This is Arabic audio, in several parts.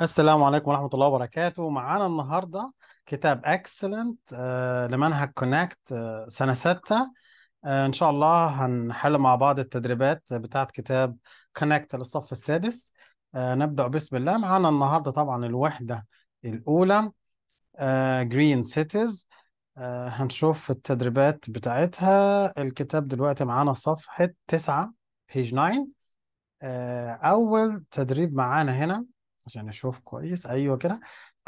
السلام عليكم ورحمة الله وبركاته معانا النهاردة كتاب اكسلنت آه، لمنهج كونكت آه، سنة ستة آه، إن شاء الله هنحل مع بعض التدريبات بتاعة كتاب كونكت للصف السادس نبدأ بسم الله معانا النهاردة طبعا الوحدة الأولى جرين سيتيز هنشوف التدريبات بتاعتها الكتاب دلوقتي معانا صفحة تسعة بيج 9 أول تدريب معانا هنا عشان اشوف كويس ايوه كده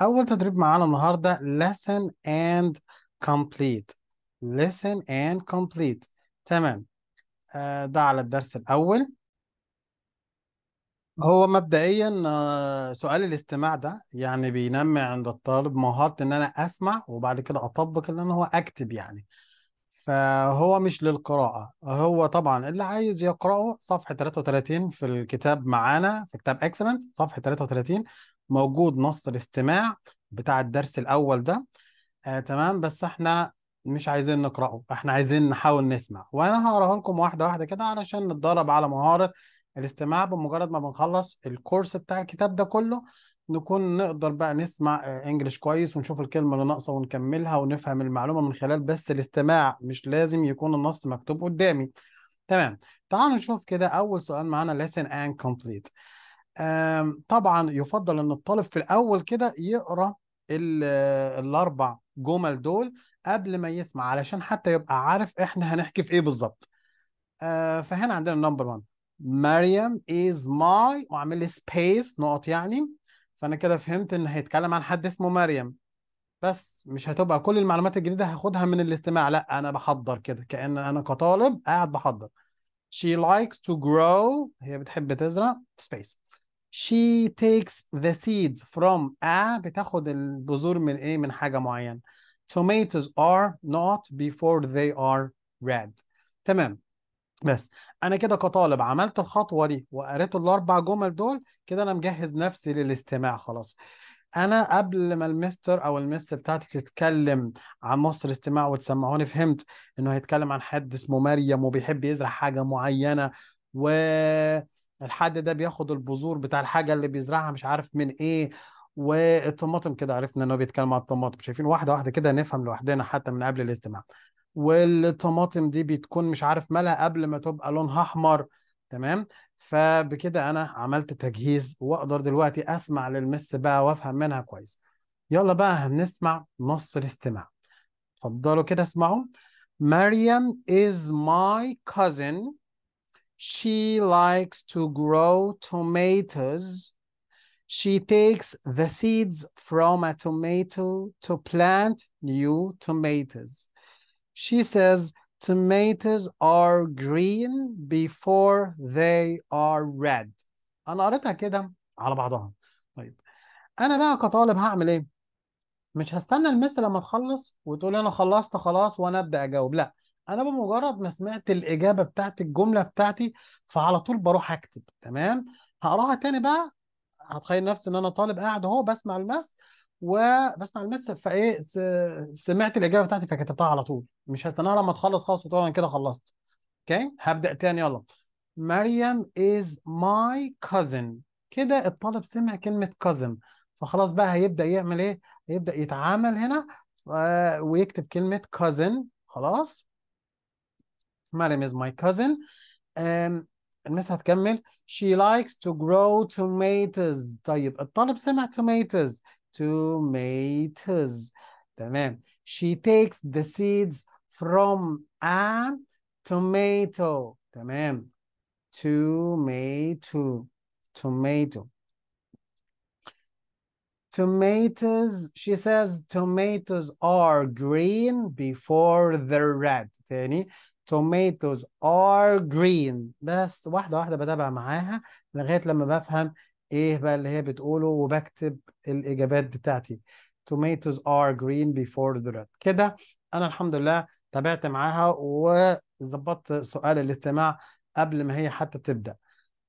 اول تدريب معانا النهارده listen and complete listen and complete تمام آه، ده على الدرس الاول هو مبدئيا آه، سؤال الاستماع ده يعني بينمي عند الطالب مهارة ان انا اسمع وبعد كده اطبق اللي انا هو اكتب يعني فهو مش للقراءة هو طبعا اللي عايز يقرأه صفحة 33 في الكتاب معانا في كتاب اكسلنت صفحة 33 موجود نص الاستماع بتاع الدرس الأول ده آه تمام بس احنا مش عايزين نقرأه احنا عايزين نحاول نسمع وأنا هقراه لكم واحدة واحدة كده علشان نتدرب على مهارة الاستماع بمجرد ما بنخلص الكورس بتاع الكتاب ده كله نكون نقدر بقى نسمع انجلش آه، كويس ونشوف الكلمة اللي ناقصة ونكملها ونفهم المعلومة من خلال بس الاستماع مش لازم يكون النص مكتوب قدامي تمام تعالوا نشوف كده أول سؤال معانا lesson and complete طبعا يفضل ان الطالب في الأول كده يقرأ آه، الأربع جمل دول قبل ما يسمع علشان حتى يبقى عارف احنا هنحكي في ايه بالظبط آه، فهنا عندنا النمبر 1 مريم از ماي وعامل لي سبيس نقط يعني فانا كده فهمت ان هيتكلم عن حد اسمه مريم بس مش هتبقى كل المعلومات الجديده هاخدها من الاستماع لا انا بحضر كده كان انا كطالب قاعد بحضر she likes to grow هي بتحب تزرع space she takes the seeds from a بتاخد البذور من ايه من حاجه معينه tomatoes are not before they are red تمام بس انا كده كطالب عملت الخطوه دي وقريت الاربع جمل دول كده انا مجهز نفسي للاستماع خلاص انا قبل ما المستر او المس بتاعتي تتكلم عن مصر الاستماع وتسمعوني فهمت انه هيتكلم عن حد اسمه مريم وبيحب يزرع حاجه معينه والحد ده بياخد البذور بتاع الحاجه اللي بيزرعها مش عارف من ايه والطماطم كده عرفنا انه بيتكلم عن الطماطم شايفين واحده واحده كده نفهم لوحدنا حتى من قبل الاستماع والطماطم دي بتكون مش عارف مالها قبل ما تبقى لونها احمر تمام فبكده انا عملت تجهيز واقدر دلوقتي اسمع للمس بقى وافهم منها كويس يلا بقى هنسمع نص الاستماع اتفضلوا كده اسمعوا مريم is my cousin. She likes to grow tomatoes. She takes the seeds from a tomato to plant new tomatoes. She says tomatoes are green before they are red. انا قريتها كده على بعضها. طيب انا بقى كطالب هعمل ايه؟ مش هستنى المس لما تخلص وتقول انا خلصت خلاص وانا ابدا اجاوب، لا انا بمجرد ما سمعت الاجابه بتاعت الجمله بتاعتي فعلى طول بروح اكتب تمام؟ هقراها تاني بقى هتخيل نفسي ان انا طالب قاعد اهو بسمع المس وبسمع المس فايه سمعت الاجابه بتاعتي فكتبتها على طول مش هستناها لما تخلص خالص وتقول انا كده خلصت اوكي هبدا تاني يلا مريم از ماي كوزن كده الطالب سمع كلمه كوزن فخلاص بقى هيبدا يعمل ايه هيبدا يتعامل هنا ويكتب كلمه كوزن خلاص مريم از ماي كوزن المس هتكمل she likes to grow tomatoes طيب الطالب سمع tomatoes tomatoes تمام she takes the seeds from a tomato تمام tomato tomato tomatoes she says tomatoes are green before they're red تاني tomatoes are green بس واحدة واحدة بتابع معاها لغاية لما بفهم ايه بقى اللي هي بتقوله وبكتب الاجابات بتاعتي tomatoes are green before the red كده انا الحمد لله تابعت معاها وظبطت سؤال الاستماع قبل ما هي حتى تبدا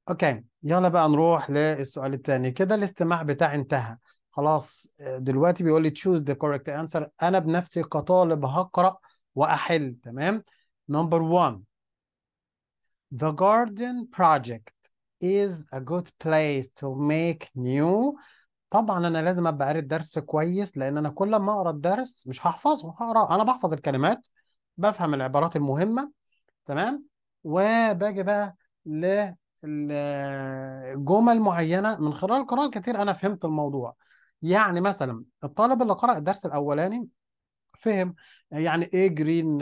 اوكي يلا بقى نروح للسؤال الثاني كده الاستماع بتاعي انتهى خلاص دلوقتي بيقول لي choose the correct answer انا بنفسي كطالب هقرا واحل تمام نمبر 1 The Garden Project is a good place to make new طبعا انا لازم ابقى قاري الدرس كويس لان انا كل ما اقرا الدرس مش هحفظه هقرا انا بحفظ الكلمات بفهم العبارات المهمه تمام وباجي بقى لجمل معينه من خلال القراءه الكتير انا فهمت الموضوع يعني مثلا الطالب اللي قرأ الدرس الاولاني فهم يعني ايه جرين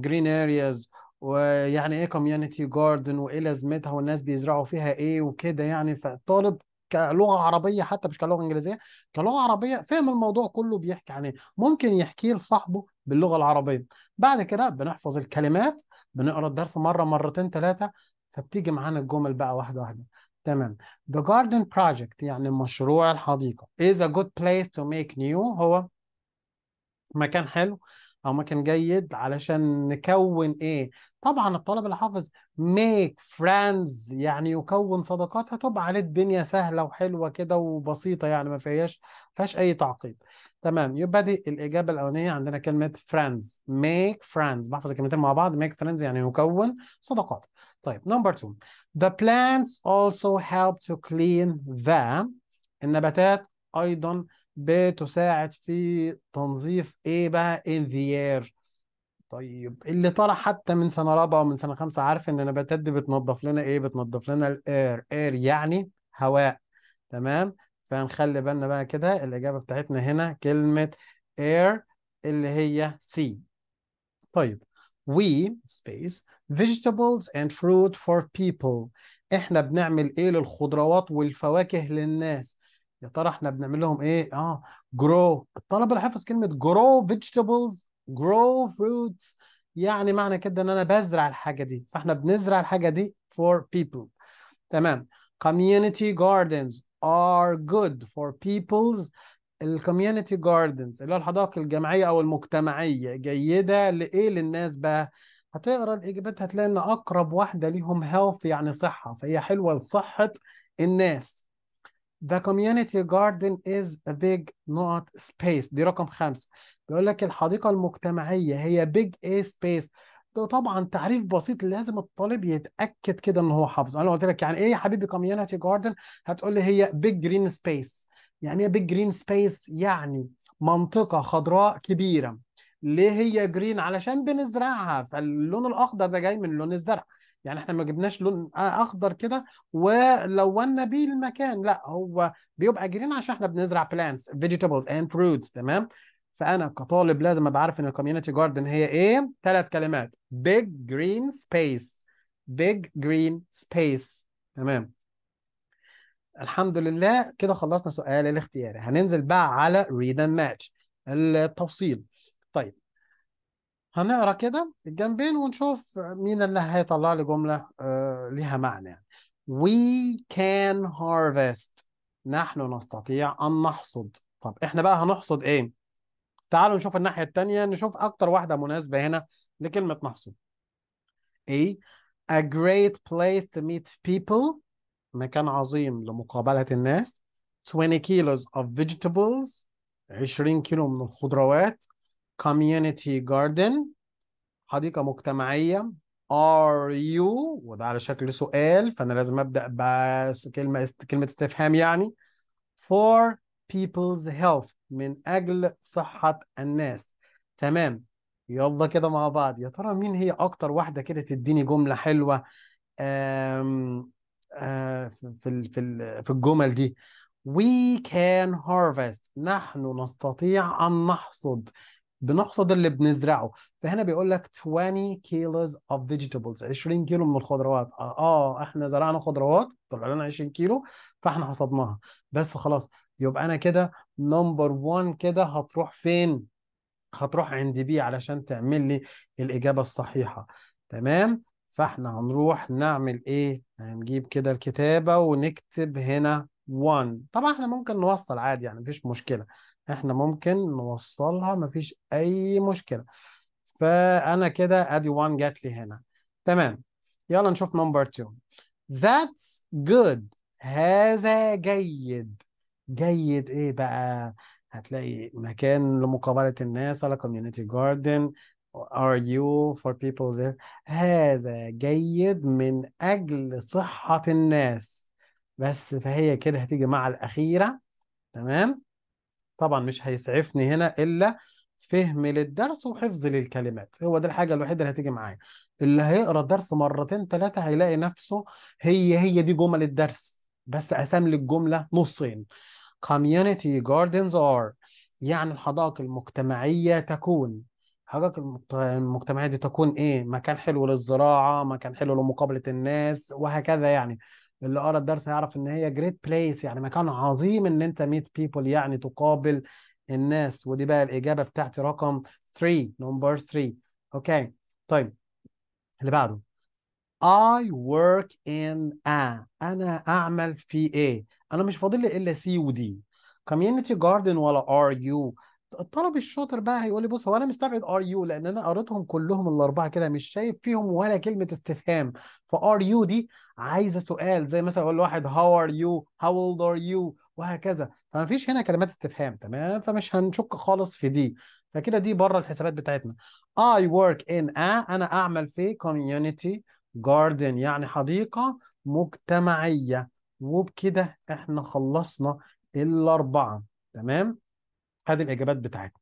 جرين ارياز ويعني ايه كوميونتي جاردن وايه لازمتها والناس بيزرعوا فيها ايه وكده يعني فالطالب كلغه عربيه حتى مش كلغه انجليزيه كلغه عربيه فاهم الموضوع كله بيحكي عن يعني. ايه ممكن يحكيه لصاحبه باللغه العربيه بعد كده بنحفظ الكلمات بنقرا الدرس مره مرتين ثلاثه فبتيجي معانا الجمل بقى واحده واحده تمام The garden project يعني مشروع الحديقة is a good place to make new هو مكان حلو او مكان جيد علشان نكون ايه طبعا الطالب الحافظ ميك فريندز يعني يكون صداقات هتبقى عليه الدنيا سهله وحلوه كده وبسيطه يعني ما فيهاش فيهاش اي تعقيد تمام يبقى دي الاجابه الاولانيه عندنا كلمه فريندز ميك فريندز بحفظ الكلمتين مع بعض ميك فريندز يعني يكون صداقات طيب نمبر 2 the plants also help to clean ذا النباتات ايضا بتساعد في تنظيف ايه بقى انذيار طيب اللي طلع حتى من سنه رابعه ومن سنه خمسه عارف ان النباتات دي بتنظف لنا ايه بتنظف لنا الاير اير يعني هواء تمام فنخلي بالنا بقى كده الاجابه بتاعتنا هنا كلمه air اللي هي سي طيب we space vegetables and fruit for people احنا بنعمل ايه للخضروات والفواكه للناس يا ترى احنا بنعمل لهم ايه اه جرو الطلبه اللي حافظ كلمه جرو فيجيتابلز جرو فروتس يعني معنى كده ان انا بزرع الحاجه دي فاحنا بنزرع الحاجه دي فور بيبل تمام كوميونتي جاردنز ار جود فور بيبلز الكوميونتي جاردنز اللي هو الحدائق الجماعيه او المجتمعيه جيده لايه للناس بقى هتقرا الاجابات هتلاقي ان اقرب واحده ليهم هيلث يعني صحه فهي حلوه لصحه الناس The community garden is a big not space دي رقم خمسة بيقول لك الحديقة المجتمعية هي big a space ده طبعا تعريف بسيط لازم الطالب يتأكد كده ان هو حافظ انا قلت لك يعني ايه يا حبيبي community garden هتقول لي هي big green space يعني ايه big green space يعني منطقة خضراء كبيرة ليه هي جرين علشان بنزرعها فاللون الاخضر ده جاي من لون الزرع يعني احنا ما جبناش لون اخضر كده ولونا بيه المكان لا هو بيبقى جرين عشان احنا بنزرع بلانتس فيجيتابلز اند فروتس تمام فانا كطالب لازم ابقى عارف ان الكوميونتي جاردن هي ايه ثلاث كلمات big green space big green space تمام الحمد لله كده خلصنا سؤال الاختياري هننزل بقى على read and match التوصيل طيب هنقرا كده الجنبين ونشوف مين اللي هيطلع لي جمله آه، ليها معنى يعني. We can harvest نحن نستطيع أن نحصد طب إحنا بقى هنحصد إيه؟ تعالوا نشوف الناحية التانية نشوف أكتر واحدة مناسبة هنا لكلمة نحصد إيه؟ A great place to meet people مكان عظيم لمقابلة الناس 20 kilos of vegetables 20 كيلو من الخضروات community garden حديقة مجتمعية are you وده على شكل سؤال فأنا لازم أبدأ بكلمة كلمة استفهام يعني for people's health من أجل صحة الناس تمام يلا كده مع بعض يا ترى مين هي أكتر واحدة كده تديني جملة حلوة آم آه، في في في الجمل دي we can harvest نحن نستطيع أن نحصد بنقصد اللي بنزرعه فهنا بيقول لك 20 كيلوز اوف فيجيتابلز 20 كيلو من الخضروات آه،, اه احنا زرعنا خضروات طلع لنا 20 كيلو فاحنا حصدناها بس خلاص يبقى انا كده نمبر 1 كده هتروح فين هتروح عند بي علشان تعمل لي الاجابه الصحيحه تمام فاحنا هنروح نعمل ايه هنجيب كده الكتابه ونكتب هنا 1 طبعا احنا ممكن نوصل عادي يعني مفيش مشكله احنا ممكن نوصلها مفيش اي مشكله فانا كده ادي 1 جات لي هنا تمام يلا نشوف نمبر 2 that's good هذا جيد جيد ايه بقى هتلاقي مكان لمقابله الناس على community garden are you for people that هذا جيد من اجل صحه الناس بس فهي كده هتيجي مع الاخيره تمام طبعا مش هيسعفني هنا الا فهم للدرس وحفظ للكلمات هو ده الحاجه الوحيده اللي هتيجي معايا اللي هيقرا الدرس مرتين ثلاثه هيلاقي نفسه هي هي دي جمل الدرس بس قسم لي الجمله نصين community gardens are يعني الحدائق المجتمعيه تكون الحدائق المجتمعيه دي تكون ايه مكان حلو للزراعه مكان حلو لمقابله الناس وهكذا يعني اللي قرا الدرس هيعرف ان هي جريت بليس يعني مكان عظيم ان انت ميت بيبل يعني تقابل الناس ودي بقى الاجابه بتاعتي رقم 3 نمبر 3 اوكي طيب اللي بعده I work in a انا اعمل في ايه انا مش فاضل لي الا سي ودي كوميونتي جاردن ولا ار يو الطالب الشاطر بقى هيقول لي بص هو انا مستبعد ار يو لان انا قريتهم كلهم الاربعه كده مش شايف فيهم ولا كلمه استفهام فار يو دي عايزه سؤال زي مثلا اقول لواحد هاو ار يو هاو اولد ار يو وهكذا فما فيش هنا كلمات استفهام تمام فمش هنشك خالص في دي فكده دي بره الحسابات بتاعتنا اي ورك ان ا انا اعمل في كوميونتي جاردن يعني حديقه مجتمعيه وبكده احنا خلصنا الاربعه تمام هذه الاجابات بتاعتنا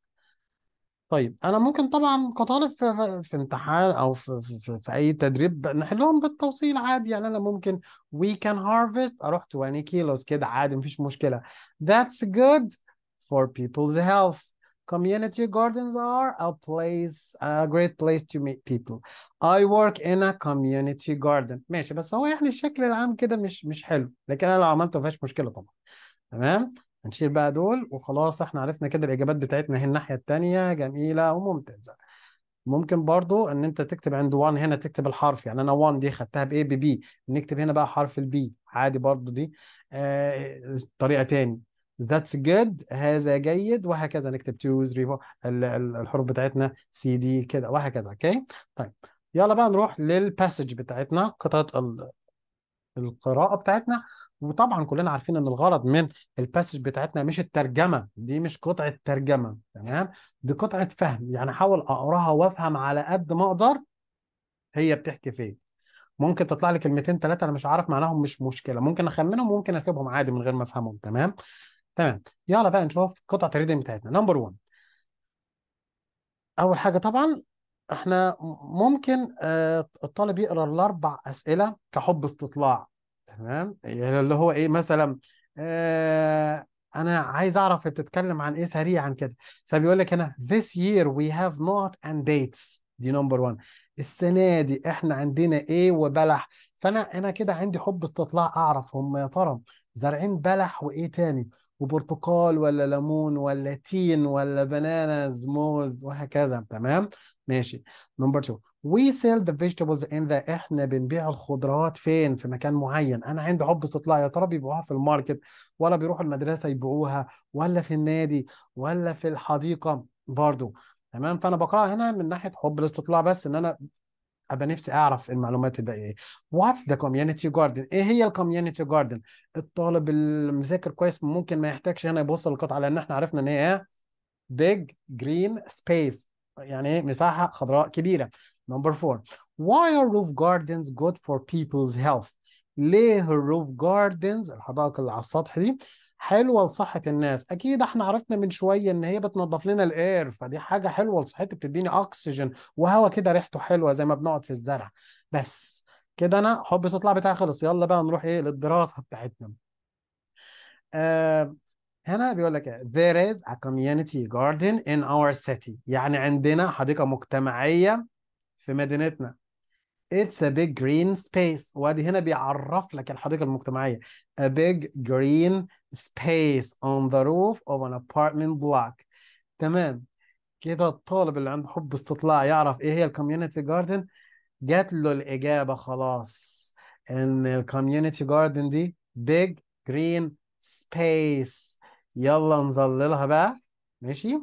طيب انا ممكن طبعا كطالب في, في, في امتحان او في, في, في اي تدريب نحلهم بالتوصيل عادي يعني انا ممكن we can harvest اروح 20 كيلوز كده عادي مفيش مشكله that's good for people's health community gardens are a place a great place to meet people I work in a community garden ماشي بس هو يعني الشكل العام كده مش مش حلو لكن انا لو عملته مفيش مشكله طبعا تمام هنشيل بقى دول وخلاص احنا عرفنا كده الاجابات بتاعتنا هي الناحيه الثانيه جميله وممتازه ممكن برضو ان انت تكتب عند 1 هنا تكتب الحرف يعني انا 1 دي خدتها بايه ببي نكتب هنا بقى حرف البي عادي برضو دي آه طريقه تاني ذاتس جود هذا جيد وهكذا نكتب 2 3 4 الحروف بتاعتنا سي دي كده وهكذا اوكي طيب يلا بقى نروح للباسج بتاعتنا قطعه القراءه بتاعتنا وطبعا كلنا عارفين ان الغرض من الباسج بتاعتنا مش الترجمه دي مش قطعه ترجمه تمام دي قطعه فهم يعني احاول اقراها وافهم على قد ما اقدر هي بتحكي فين إيه. ممكن تطلع لي كلمتين ثلاثه انا مش عارف معناهم مش مشكله ممكن اخمنهم ممكن اسيبهم عادي من غير ما افهمهم تمام تمام يلا بقى نشوف قطعه الريدنج بتاعتنا نمبر 1 اول حاجه طبعا احنا ممكن آه، الطالب يقرا الاربع اسئله كحب استطلاع تمام يعني اللي هو ايه مثلا آه انا عايز اعرف بتتكلم عن ايه سريعا كده فبيقول لك هنا this year we have not and dates دي نمبر 1 السنه دي احنا عندنا ايه وبلح فانا انا كده عندي حب استطلاع اعرف هم يا ترى زارعين بلح وايه تاني وبرتقال ولا ليمون ولا تين ولا بنانز موز وهكذا تمام ماشي نمبر 2 وي سيل ذا فيجيتابلز ان ذا احنا بنبيع الخضروات فين في مكان معين انا عندي حب استطلاع يا ترى بيبيعوها في الماركت ولا بيروحوا المدرسه يبيعوها ولا في النادي ولا في الحديقه برضو تمام فانا بقراها هنا من ناحيه حب الاستطلاع بس ان انا ابقى نفسي اعرف المعلومات الباقيه ايه واتس ذا كوميونتي جاردن ايه هي الكوميونتي جاردن الطالب المذاكر كويس ممكن ما يحتاجش هنا يبص للقطعه لان احنا عرفنا ان هي ايه بيج جرين سبيس يعني ايه مساحه خضراء كبيره Number four, why are roof gardens good for people's health? ليه الروف جاردنز الحدائق اللي على السطح دي حلوه لصحه الناس اكيد احنا عرفنا من شويه ان هي بتنظف لنا الاير فدي حاجه حلوه لصحتي بتديني اكسجين وهواء كده ريحته حلوه زي ما بنقعد في الزرع بس كده انا حب استطلاع بتاعي خلص يلا بقى نروح ايه للدراسه بتاعتنا آه هنا بيقول لك there is a community garden in our city يعني عندنا حديقه مجتمعيه في مدينتنا It's a big green space وادي هنا بيعرف لك الحديقة المجتمعية A big green space on the roof of an apartment block تمام كده الطالب اللي عنده حب استطلاع يعرف ايه هي الكوميونتي جاردن جات له الإجابة خلاص ان الكوميونتي جاردن دي big green space يلا نظللها بقى ماشي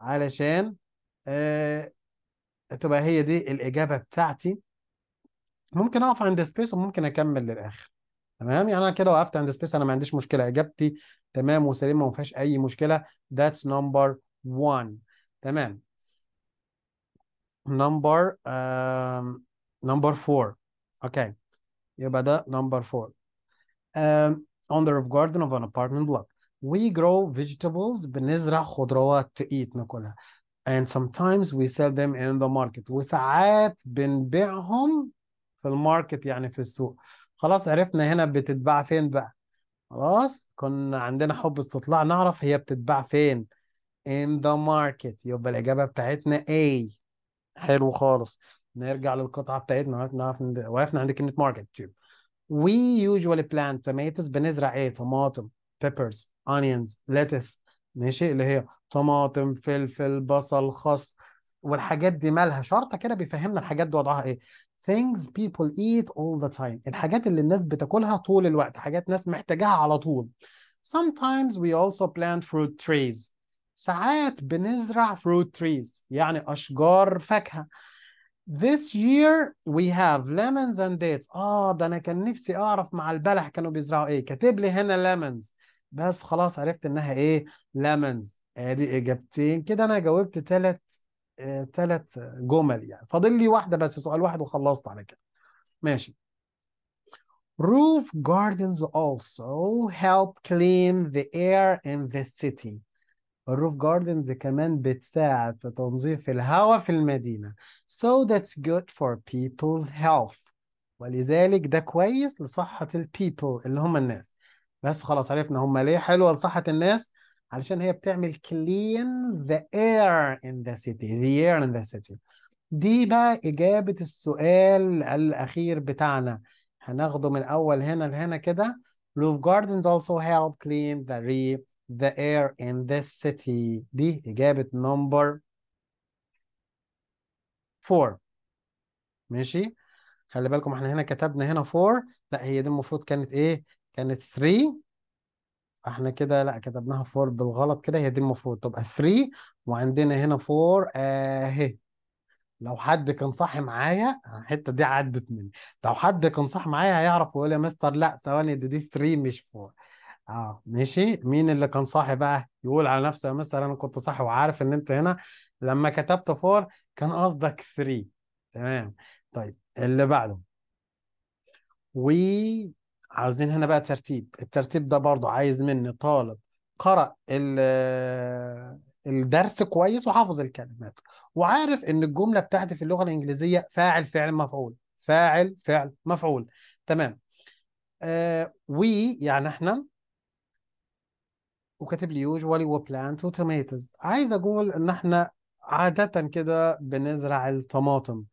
علشان آه تبقى هي دي الإجابة بتاعتي ممكن أقف عند سبيس وممكن أكمل للآخر تمام يعني أنا كده وقفت عند سبيس أنا ما عنديش مشكلة إجابتي تمام وسليمة وما فيهاش أي مشكلة ذاتس نمبر 1 تمام نمبر نمبر 4 أوكي يبقى ده نمبر 4 on the roof garden of an apartment block we grow vegetables بنزرع خضروات to eat ناكلها and sometimes we sell them in the market وساعات بنبيعهم في الماركت يعني في السوق خلاص عرفنا هنا بتتباع فين بقى خلاص كنا عندنا حب استطلاع نعرف هي بتتباع فين in the market يبقى الإجابة بتاعتنا A حلو خالص نرجع للقطعة بتاعتنا نعرف وقفنا عند كلمة ماركت tube طيب. we usually plant tomatoes بنزرع ايه طماطم peppers onions lettuce ماشي اللي هي طماطم فلفل بصل خس والحاجات دي مالها شرطة كده بيفهمنا الحاجات دي وضعها ايه things people eat all the time الحاجات اللي الناس بتاكلها طول الوقت حاجات ناس محتاجاها على طول sometimes we also plant fruit trees ساعات بنزرع fruit trees يعني أشجار فاكهة This year we have lemons and dates. آه ده أنا كان نفسي أعرف مع البلح كانوا بيزرعوا إيه. كاتب لي هنا lemons. بس خلاص عرفت انها ايه لمنز ادي اجابتين كده انا جاوبت ثلاث آه، ثلاث جمل يعني فاضل لي واحده بس سؤال واحد وخلصت على كده ماشي Roof gardens also help clean the air in the city. الروف gardens كمان بتساعد في تنظيف الهواء في المدينة. So that's good for people's health. ولذلك ده كويس لصحة البيبل اللي هم الناس. بس خلاص عرفنا هم ليه حلوه لصحه الناس علشان هي بتعمل clean the air in the city the air in the city دي بقى إجابة السؤال الأخير بتاعنا هناخده من الاول هنا لهنا كده roof gardens also help clean the re the air in this city دي إجابة نمبر 4 ماشي خلي بالكم احنا هنا كتبنا هنا 4 لا هي دي المفروض كانت ايه كانت 3 احنا كده لا كتبناها 4 بالغلط كده هي دي المفروض تبقى 3 وعندنا هنا 4 اهي لو حد كان صح معايا الحته دي عدت مني لو حد كان صح معايا هيعرف ويقول يا مستر لا ثواني دي دي 3 مش 4 اه ماشي مين اللي كان صح بقى يقول على نفسه يا مستر انا كنت صح وعارف ان انت هنا لما كتبت 4 كان قصدك 3 تمام طيب اللي بعده وي عاوزين هنا بقى ترتيب الترتيب ده برضو عايز مني طالب قرأ الدرس كويس وحافظ الكلمات وعارف ان الجمله بتاعتي في اللغه الانجليزيه فاعل فعل مفعول فاعل فعل مفعول تمام آه وي يعني احنا وكاتب لي يوجوالي وبلانت tomatoes عايز اقول ان احنا عاده كده بنزرع الطماطم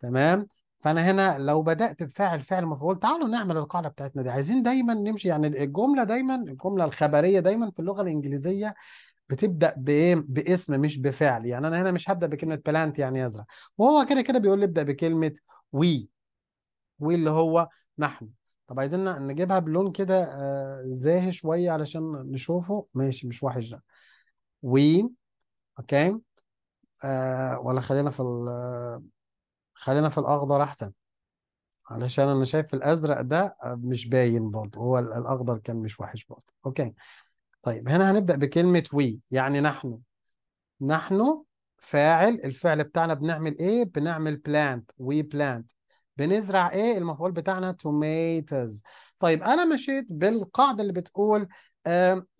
تمام فانا هنا لو بدات بفعل فعل مفعول تعالوا نعمل القاعده بتاعتنا دي عايزين دايما نمشي يعني الجمله دايما الجمله الخبريه دايما في اللغه الانجليزيه بتبدا بايه باسم مش بفعل يعني انا هنا مش هبدا بكلمه بلانت يعني يزرع وهو كده كده بيقول لي ابدا بكلمه وي وي اللي هو نحن طب عايزين نجيبها بلون كده آه، زاهي شويه علشان نشوفه ماشي مش وحش ده وي اوكي آه، ولا خلينا في خلينا في الاخضر احسن علشان انا شايف الازرق ده مش باين برضه هو الاخضر كان مش وحش برضه اوكي طيب هنا هنبدا بكلمه وي يعني نحن نحن فاعل الفعل بتاعنا بنعمل ايه بنعمل بلانت وي بلانت بنزرع ايه المفعول بتاعنا توميتوز طيب انا مشيت بالقاعده اللي بتقول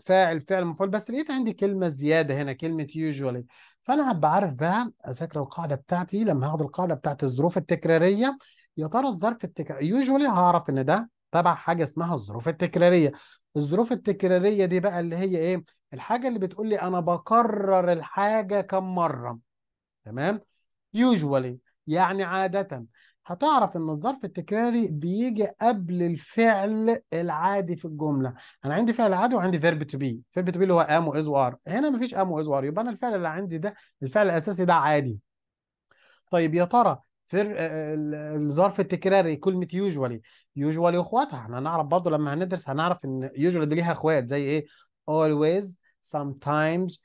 فاعل فعل مفعول بس لقيت عندي كلمه زياده هنا كلمه يوجوالي فانا هبقى عارف بقى اذاكر القاعده بتاعتي لما هاخد القاعده بتاعت الظروف التكراريه يا ترى الظرف التكراري يوجوالي هعرف ان ده تبع حاجه اسمها الظروف التكراريه الظروف التكراريه دي بقى اللي هي ايه الحاجه اللي بتقول لي انا بكرر الحاجه كم مره تمام يوجوالي يعني عاده هتعرف ان الظرف التكراري بيجي قبل الفعل العادي في الجمله انا عندي فعل عادي وعندي فيرب تو بي فيرب تو بي اللي هو ام واز وار هنا مفيش ام واز وار يبقى انا الفعل اللي عندي ده الفعل الاساسي ده عادي طيب يا ترى آه، الظرف التكراري كلمة يوجوالي يوجوالي اخواتها احنا هنعرف برضه لما هندرس هنعرف ان يوجوالي دي ليها اخوات زي ايه always sometimes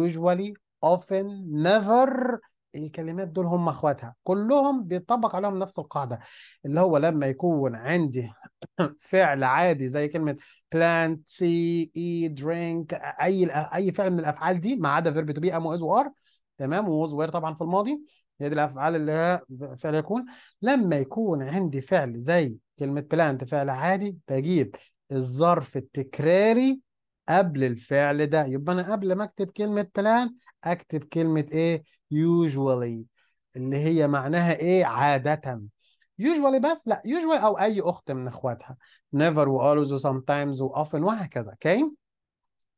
usually often never الكلمات دول هم اخواتها كلهم بيطبق عليهم نفس القاعده اللي هو لما يكون عندي فعل عادي زي كلمه plant سي e، اي درينك اي اي فعل من الافعال دي ما عدا فيرب تو بي ام واز وار تمام ووز وير طبعا في الماضي هي دي الافعال اللي هي فعل يكون لما يكون عندي فعل زي كلمه بلانت فعل عادي بجيب الظرف التكراري قبل الفعل ده يبقى انا قبل ما اكتب كلمه بلانت اكتب كلمه ايه usually اللي هي معناها ايه عاده usually بس لا usually او اي اخت من اخواتها never و always و sometimes و often وهكذا اوكي okay?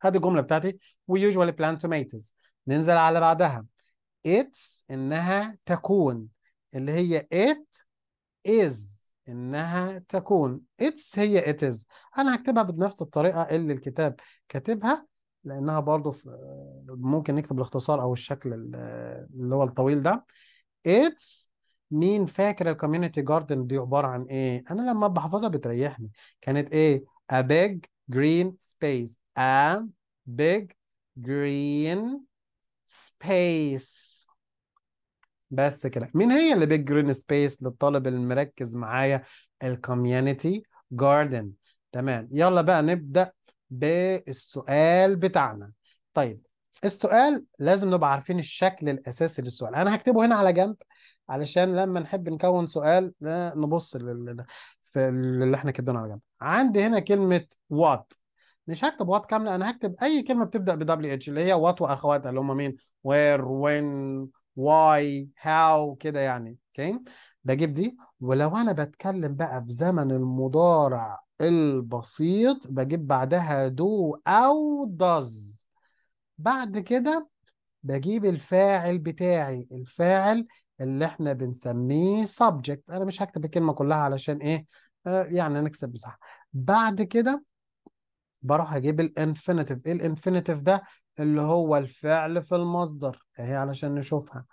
ادي الجمله بتاعتي we usually plant tomatoes ننزل على بعدها it's انها تكون اللي هي it is انها تكون it's هي it is انا هكتبها بنفس الطريقه اللي الكتاب كاتبها لانها برضو في ممكن نكتب الاختصار او الشكل اللي هو الطويل ده اتس مين فاكر الكوميونتي جاردن دي عباره عن ايه انا لما بحفظها بتريحني كانت ايه a big green space a big green space بس كده مين هي اللي بيج جرين سبيس للطالب المركز معايا الكوميونتي جاردن تمام يلا بقى نبدا بالسؤال بتاعنا طيب السؤال لازم نبقى عارفين الشكل الاساسي للسؤال انا هكتبه هنا على جنب علشان لما نحب نكون سؤال نبص في اللي احنا كاتبينه على جنب عندي هنا كلمه وات مش هكتب وات كامله انا هكتب اي كلمه بتبدا ب دبليو اتش اللي هي وات واخواتها اللي هم مين وير وين واي هاو كده يعني اوكي بجيب دي ولو انا بتكلم بقى في زمن المضارع البسيط بجيب بعدها دو أو داز بعد كده بجيب الفاعل بتاعي الفاعل اللي احنا بنسميه subject أنا مش هكتب الكلمة كلها علشان إيه آه، يعني نكسب مساحة بعد كده بروح أجيب الانفينيتيف إيه الانفينيتيف ده اللي هو الفعل في المصدر أهي علشان نشوفها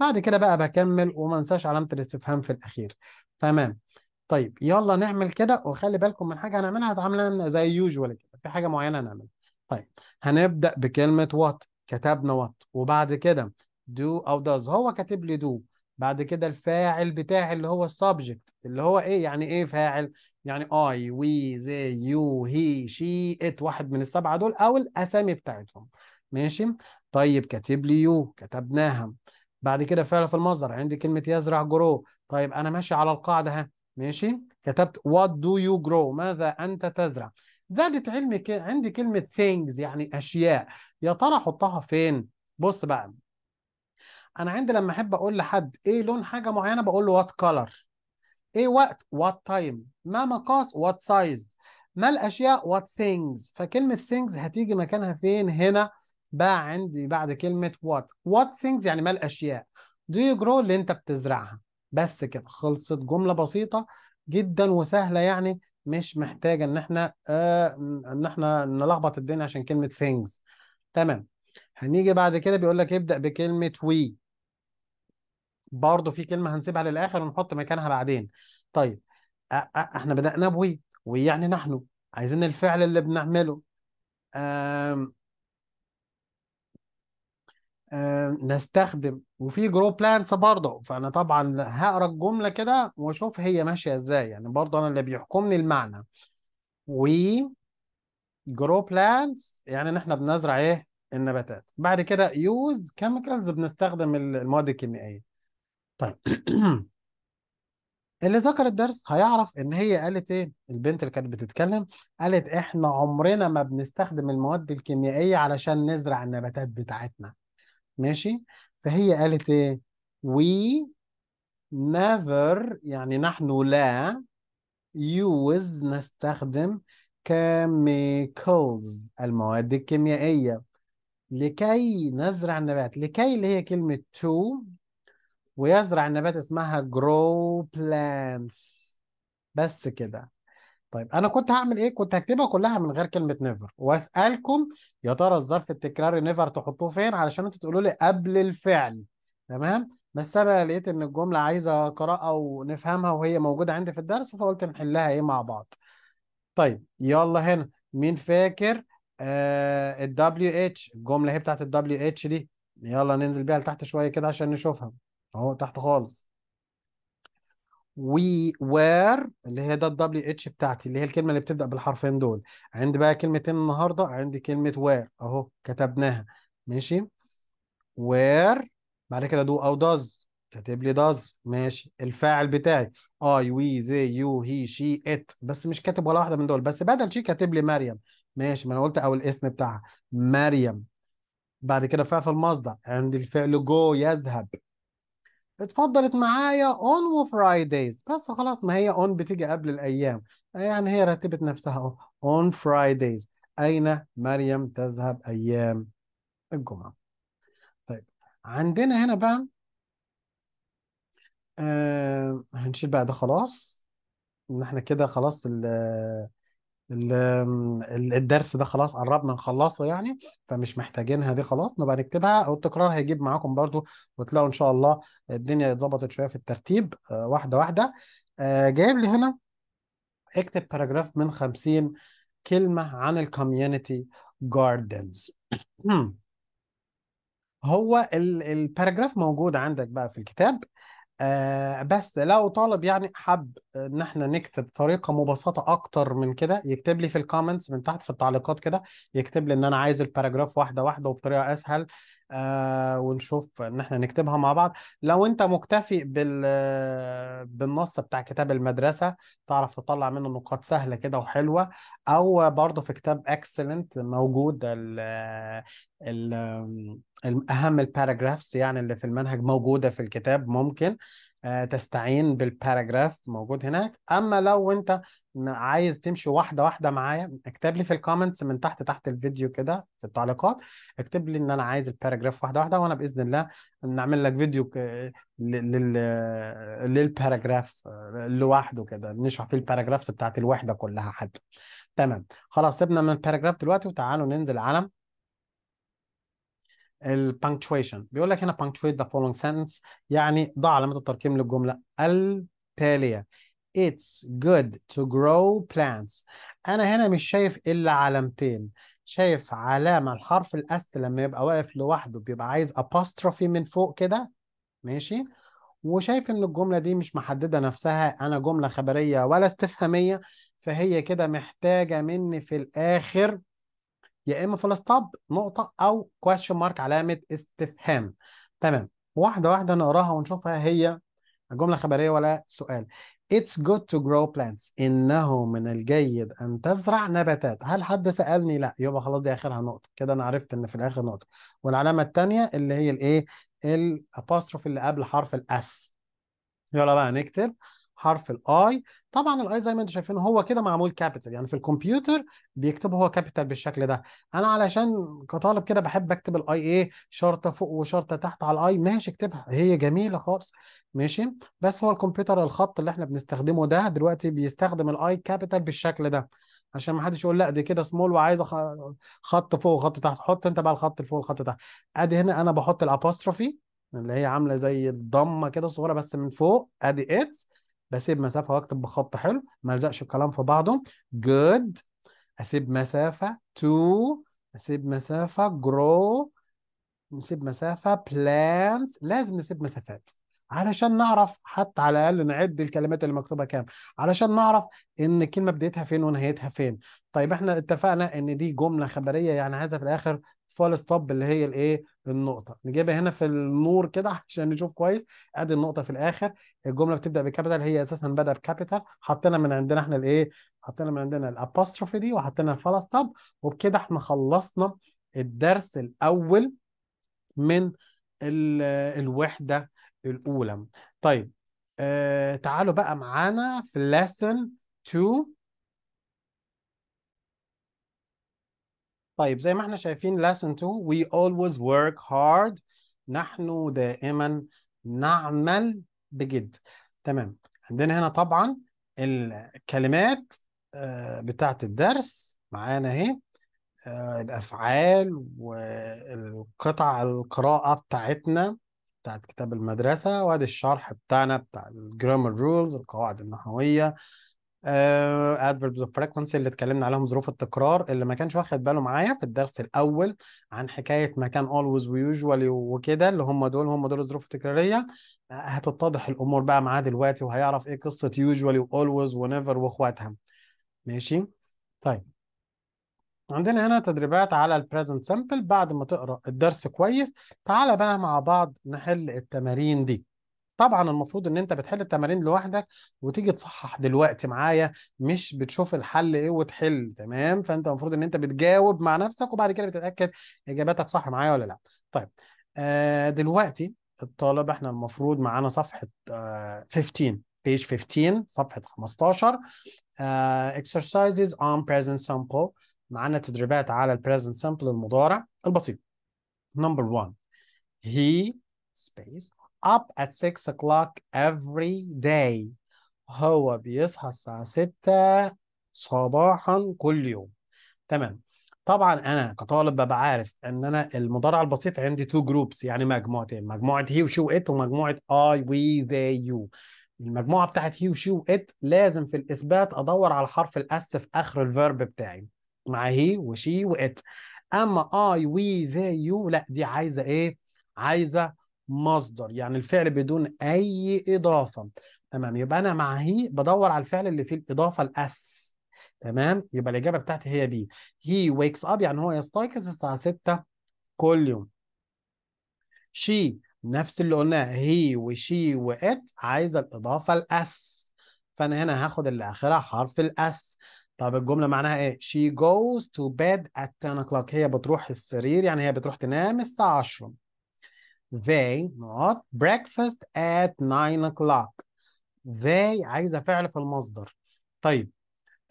بعد كده بقى بكمل وما انساش علامة الاستفهام في الأخير تمام طيب يلا نعمل كده وخلي بالكم من حاجه هنعملها هتعملها زي يوجوال كده في حاجه معينه هنعملها طيب هنبدا بكلمه وات كتبنا وات وبعد كده دو او داز هو كاتب لي دو بعد كده الفاعل بتاعي اللي هو السبجكت اللي هو ايه يعني ايه فاعل يعني اي وي زي يو هي شي ات واحد من السبعه دول او الاسامي بتاعتهم ماشي طيب كاتب لي يو كتبناها بعد كده فعل في المصدر عندي كلمه يزرع جرو طيب انا ماشي على القاعده ها ماشي كتبت what do you grow ماذا أنت تزرع زادت علمك عندي كلمة things يعني أشياء يا ترى حطها فين بص بقى أنا عندي لما أحب أقول لحد إيه لون حاجة معينة بقول له what color إيه وقت what time ما مقاس what size ما الأشياء what things فكلمة things هتيجي مكانها فين هنا بقى عندي بعد كلمة what what things يعني ما الأشياء do you grow اللي أنت بتزرعها بس كده خلصت جملة بسيطة جدا وسهلة يعني مش محتاجة ان احنا آه ان احنا نلخبط الدنيا عشان كلمة things تمام هنيجي بعد كده بيقول لك ابدأ بكلمة we برضه في كلمة هنسيبها للآخر ونحط مكانها بعدين طيب آه احنا بدأنا بوي وي يعني نحن عايزين الفعل اللي بنعمله آه آه، نستخدم وفي جرو بلانس برضه فانا طبعا هقرا الجمله كده واشوف هي ماشيه ازاي يعني برضه انا اللي بيحكمني المعنى و جرو بلانس يعني ان احنا بنزرع ايه النباتات بعد كده يوز كيميكالز بنستخدم المواد الكيميائيه طيب اللي ذكر الدرس هيعرف ان هي قالت ايه البنت اللي كانت بتتكلم قالت احنا عمرنا ما بنستخدم المواد الكيميائيه علشان نزرع النباتات بتاعتنا ماشي فهي قالت ايه we never يعني نحن لا use نستخدم chemicals المواد الكيميائية لكي نزرع النبات لكي اللي هي كلمة to ويزرع النبات اسمها grow plants بس كده طيب انا كنت هعمل ايه كنت هكتبها كلها من غير كلمه نيفر واسالكم يا ترى الظرف التكراري نيفر تحطوه فين علشان انتوا تقولوا لي قبل الفعل تمام بس انا لقيت ان الجمله عايزه قراءه ونفهمها وهي موجوده عندي في الدرس فقلت نحلها ايه مع بعض طيب يلا هنا مين فاكر آه، ال ال WH الجمله هي بتاعت ال اتش دي يلا ننزل بيها لتحت شويه كده عشان نشوفها اهو تحت خالص وي وير اللي هي ده الدبليو اتش بتاعتي اللي هي الكلمه اللي بتبدا بالحرفين دول عندي بقى كلمتين النهارده عندي كلمه وير اهو كتبناها ماشي وير بعد كده دو او داز كاتب لي داز ماشي الفاعل بتاعي اي وي زي يو هي شي ات بس مش كاتب ولا واحده من دول بس بدل شي كاتب لي مريم ماشي ما انا قلت او الاسم بتاعها مريم بعد كده فعل المصدر عندي الفعل جو يذهب اتفضلت معايا on وفرايدايز بس خلاص ما هي on بتيجي قبل الأيام يعني هي رتبت نفسها on Fridays أين مريم تذهب أيام الجمعة طيب عندنا هنا بقى آه هنشيل بقى ده خلاص ان احنا كده خلاص ال الدرس ده خلاص قربنا نخلصه يعني فمش محتاجينها دي خلاص نبقى نكتبها والتكرار هيجيب معاكم برضو وتلاقوا ان شاء الله الدنيا اتظبطت شويه في الترتيب آه، واحده واحده آه، جايب لي هنا اكتب باراجراف من 50 كلمه عن الكوميونتي جاردنز هو الباراجراف موجود عندك بقى في الكتاب آه، بس لو طالب يعني حب ان احنا نكتب طريقه مبسطه اكتر من كده يكتب لي في الكومنتس من تحت في التعليقات كده يكتب لي ان انا عايز الباراجراف واحده واحده وبطريقه اسهل آه، ونشوف ان احنا نكتبها مع بعض لو انت مكتفي بال بالنص بتاع كتاب المدرسه تعرف تطلع منه نقاط سهله كده وحلوه او برضه في كتاب اكسلنت موجود ال ال اهم الباراجرافز يعني اللي في المنهج موجوده في الكتاب ممكن آه، تستعين بالباراجراف موجود هناك اما لو انت عايز تمشي واحده واحده معايا اكتب لي في الكومنتس من تحت تحت الفيديو كده في التعليقات اكتب لي ان انا عايز الباراجراف واحده واحده وانا باذن الله نعمل لك فيديو لل... للباراجراف آه، لوحده كده نشرح فيه الباراجرافس بتاعت الوحده كلها حتى تمام خلاص سيبنا من الباراجراف دلوقتي وتعالوا ننزل علم punctuation بيقول لك هنا punctuate the following sentence يعني ضع علامة الترقيم للجملة التالية It's good to grow plants أنا هنا مش شايف إلا علامتين شايف علامة الحرف الأس لما يبقى واقف لوحده بيبقى عايز apostrophe من فوق كده ماشي وشايف إن الجملة دي مش محددة نفسها أنا جملة خبرية ولا استفهامية فهي كده محتاجة مني في الآخر يا اما فول ستوب نقطه او كويشن مارك علامه استفهام تمام واحده واحده نقراها ونشوفها هي جمله خبريه ولا سؤال It's good to grow plants إنه من الجيد أن تزرع نباتات هل حد سألني؟ لا يبقى خلاص دي آخرها نقطة كده أنا عرفت إن في الآخر نقطة والعلامة الثانية اللي هي الإيه؟ الأبوستروف اللي قبل حرف الأس يلا بقى نكتب حرف الاي طبعا الاي زي ما انتم شايفين هو كده معمول كابيتال يعني في الكمبيوتر بيكتبه هو كابيتال بالشكل ده انا علشان كطالب كده بحب اكتب الاي ايه شرطه فوق وشرطه تحت على الاي ماشي اكتبها هي جميله خالص ماشي بس هو الكمبيوتر الخط اللي احنا بنستخدمه ده دلوقتي بيستخدم الاي كابيتال بالشكل ده عشان ما حدش يقول لا دي كده سمول وعايز خط فوق وخط تحت حط انت بقى الخط فوق والخط تحت ادي هنا انا بحط الابوستروفي اللي هي عامله زي الضمه كده صغيره بس من فوق ادي اتس بسيب مسافه واكتب بخط حلو ما الزقش الكلام في بعضه جود اسيب مسافه تو اسيب مسافه جرو نسيب مسافه بلانت لازم نسيب مسافات علشان نعرف حتى على الاقل نعد الكلمات اللي مكتوبه كام علشان نعرف ان الكلمه بدايتها فين ونهايتها فين طيب احنا اتفقنا ان دي جمله خبريه يعني عايزه في الاخر فول ستوب اللي هي الايه النقطه نجيبها هنا في النور كده عشان نشوف كويس ادي النقطه في الاخر الجمله بتبدا بكابيتال هي اساسا بدا بكابيتال حطينا من عندنا احنا الايه حطينا من عندنا الابوستروفي دي وحطينا الفول ستوب وبكده احنا خلصنا الدرس الاول من الوحده الاولى طيب آه تعالوا بقى معانا في lesson 2 طيب زي ما احنا شايفين lesson 2 we always work hard نحن دائما نعمل بجد تمام عندنا هنا طبعا الكلمات آه، بتاعت الدرس معانا اهي آه، الافعال والقطع القراءه بتاعتنا بتاعت كتاب المدرسه وادي الشرح بتاعنا بتاع الجرامر رولز القواعد النحويه آه، adverbs اوف فريكونسي اللي اتكلمنا عليهم ظروف التكرار اللي ما كانش واخد باله معايا في الدرس الاول عن حكايه ما كان اولويز ويوجوالي وكده اللي هم دول هم دول الظروف التكراريه آه، هتتضح الامور بقى معاه دلوقتي وهيعرف ايه قصه يوجوالي واولويز ونيفر واخواتها ماشي طيب عندنا هنا تدريبات على البريزنت سامبل بعد ما تقرا الدرس كويس تعالى بقى مع بعض نحل التمارين دي طبعا المفروض ان انت بتحل التمارين لوحدك وتيجي تصحح دلوقتي معايا مش بتشوف الحل ايه وتحل تمام فانت المفروض ان انت بتجاوب مع نفسك وبعد كده بتتاكد اجاباتك صح معايا ولا لا طيب آه دلوقتي الطالب احنا المفروض معانا صفحه آه 15 بيج 15 صفحه 15 اكسرسايزز اون بريزنت سامبل معانا تدريبات على البريزنت سامبل المضارع البسيط نمبر 1 هي سبيس up at 6 o'clock every day هو بيصحى الساعة 6 صباحا كل يوم تمام طبعا انا كطالب ببقى عارف ان انا المضارع البسيط عندي تو جروبس يعني مجموعتين مجموعه هي وشي وات ومجموعه اي وي ذي يو المجموعه بتاعت هي وشي وات لازم في الاثبات ادور على حرف الاس في اخر الفيرب بتاعي مع هي وشي وات اما اي وي ذي يو لا دي عايزه ايه عايزه مصدر يعني الفعل بدون اي اضافه تمام يبقى انا مع هي بدور على الفعل اللي فيه الاضافه الاس تمام يبقى الاجابه بتاعتي هي بي هي ويكس اب يعني هو يستيقظ الساعه 6 كل يوم شي نفس اللي قلناه هي وشي وات عايزه الاضافه الاس فانا هنا هاخد اللي اخرها حرف الاس طب الجمله معناها ايه she goes to bed at 10 o'clock هي بتروح السرير يعني هي بتروح تنام الساعه 10 they not breakfast at 9 o'clock they عايزه فعل في المصدر طيب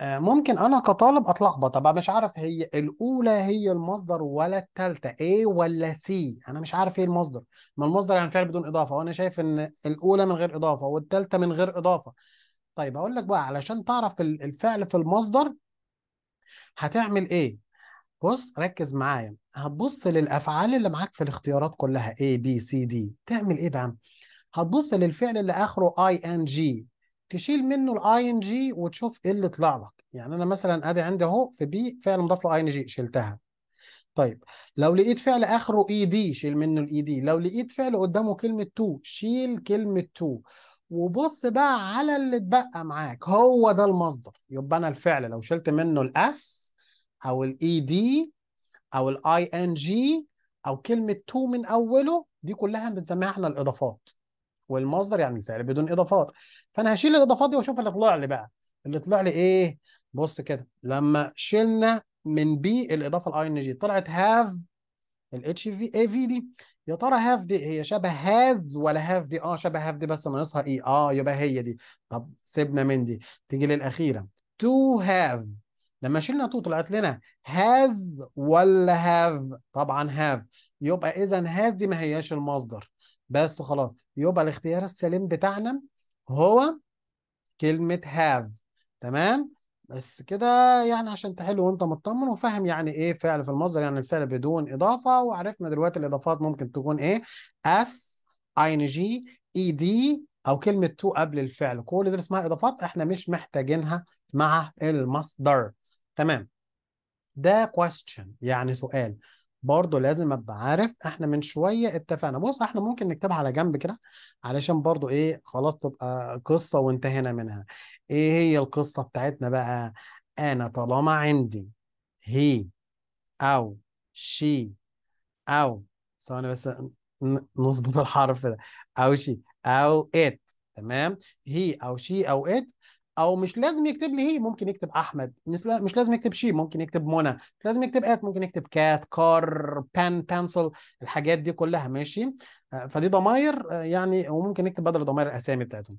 آه، ممكن انا كطالب اتلخبط ابقى مش عارف هي الاولى هي المصدر ولا الثالثه ايه ولا سي انا مش عارف ايه المصدر ما المصدر يعني فعل بدون اضافه وانا شايف ان الاولى من غير اضافه والثالثه من غير اضافه طيب اقول لك بقى علشان تعرف الفعل في المصدر هتعمل ايه بص ركز معايا هتبص للافعال اللي معاك في الاختيارات كلها A B C D تعمل ايه بقى هتبص للفعل اللي اخره ing تشيل منه ال ing وتشوف ايه اللي طلع لك يعني انا مثلا ادي عندي اهو في بي فعل مضاف له ing شلتها طيب لو لقيت فعل اخره ed شيل منه الاي ed لو لقيت فعل قدامه كلمه تو شيل كلمه تو وبص بقى على اللي اتبقى معاك هو ده المصدر يبقى انا الفعل لو شلت منه الاس او الاي دي e او الاي ان جي او كلمه تو من اوله دي كلها بنسميها احنا الاضافات والمصدر يعني الفعل بدون اضافات فانا هشيل الاضافات دي واشوف اللي طلع لي بقى اللي طلع لي ايه بص كده لما شلنا من بي الاضافه الاي ان جي طلعت هاف الاتش في اي في دي يا ترى هاف دي هي شبه هاز ولا هاف دي اه شبه هاف دي بس ناقصها اي e. اه يبقى هي دي طب سيبنا من دي تيجي للاخيره تو هاف لما شلنا تو طلعت لنا هاز ولا هاف طبعا هاف يبقى اذا هاز دي ما هياش المصدر بس خلاص يبقى الاختيار السليم بتاعنا هو كلمة هاف تمام بس كده يعني عشان تحل وانت مطمن وفاهم يعني ايه فعل في المصدر يعني الفعل بدون اضافه وعرفنا دلوقتي الاضافات ممكن تكون ايه اس ان جي اي دي او كلمه تو قبل الفعل كل دي اسمها اضافات احنا مش محتاجينها مع المصدر تمام ده question يعني سؤال برضه لازم ابقى عارف احنا من شويه اتفقنا بص احنا ممكن نكتبها على جنب كده علشان برضه ايه خلاص تبقى قصه وانتهينا منها ايه هي القصه بتاعتنا بقى انا طالما عندي هي او شي او ثواني بس نظبط الحرف ده او شي او ات تمام هي او شي او ات او مش لازم يكتب لي هي ممكن يكتب احمد مش لازم يكتب شي ممكن يكتب منى مش لازم يكتب ات ممكن يكتب كات كار بان بنسل الحاجات دي كلها ماشي آه، فدي ضماير آه، يعني وممكن نكتب بدل ضماير الاسامي بتاعتهم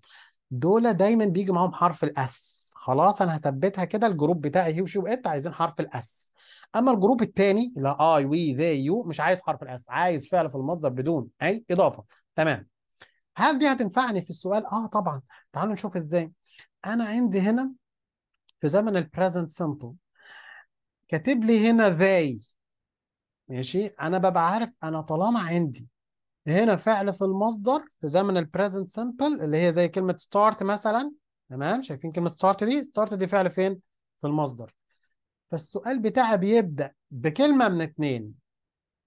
دول دايما بيجي معاهم حرف الاس خلاص انا هثبتها كده الجروب بتاعي هي وشي وات عايزين حرف الاس اما الجروب الثاني اللي اي وي ذي يو مش عايز حرف الاس عايز فعل في المصدر بدون اي اضافه تمام هل دي هتنفعني في السؤال اه طبعا تعالوا نشوف ازاي انا عندي هنا في زمن البريزنت سمبل كاتب لي هنا they ماشي انا ببقى عارف انا طالما عندي هنا فعل في المصدر في زمن البريزنت سمبل اللي هي زي كلمه ستارت مثلا تمام شايفين كلمه ستارت دي ستارت دي فعل فين في المصدر فالسؤال بتاعي بيبدا بكلمه من اتنين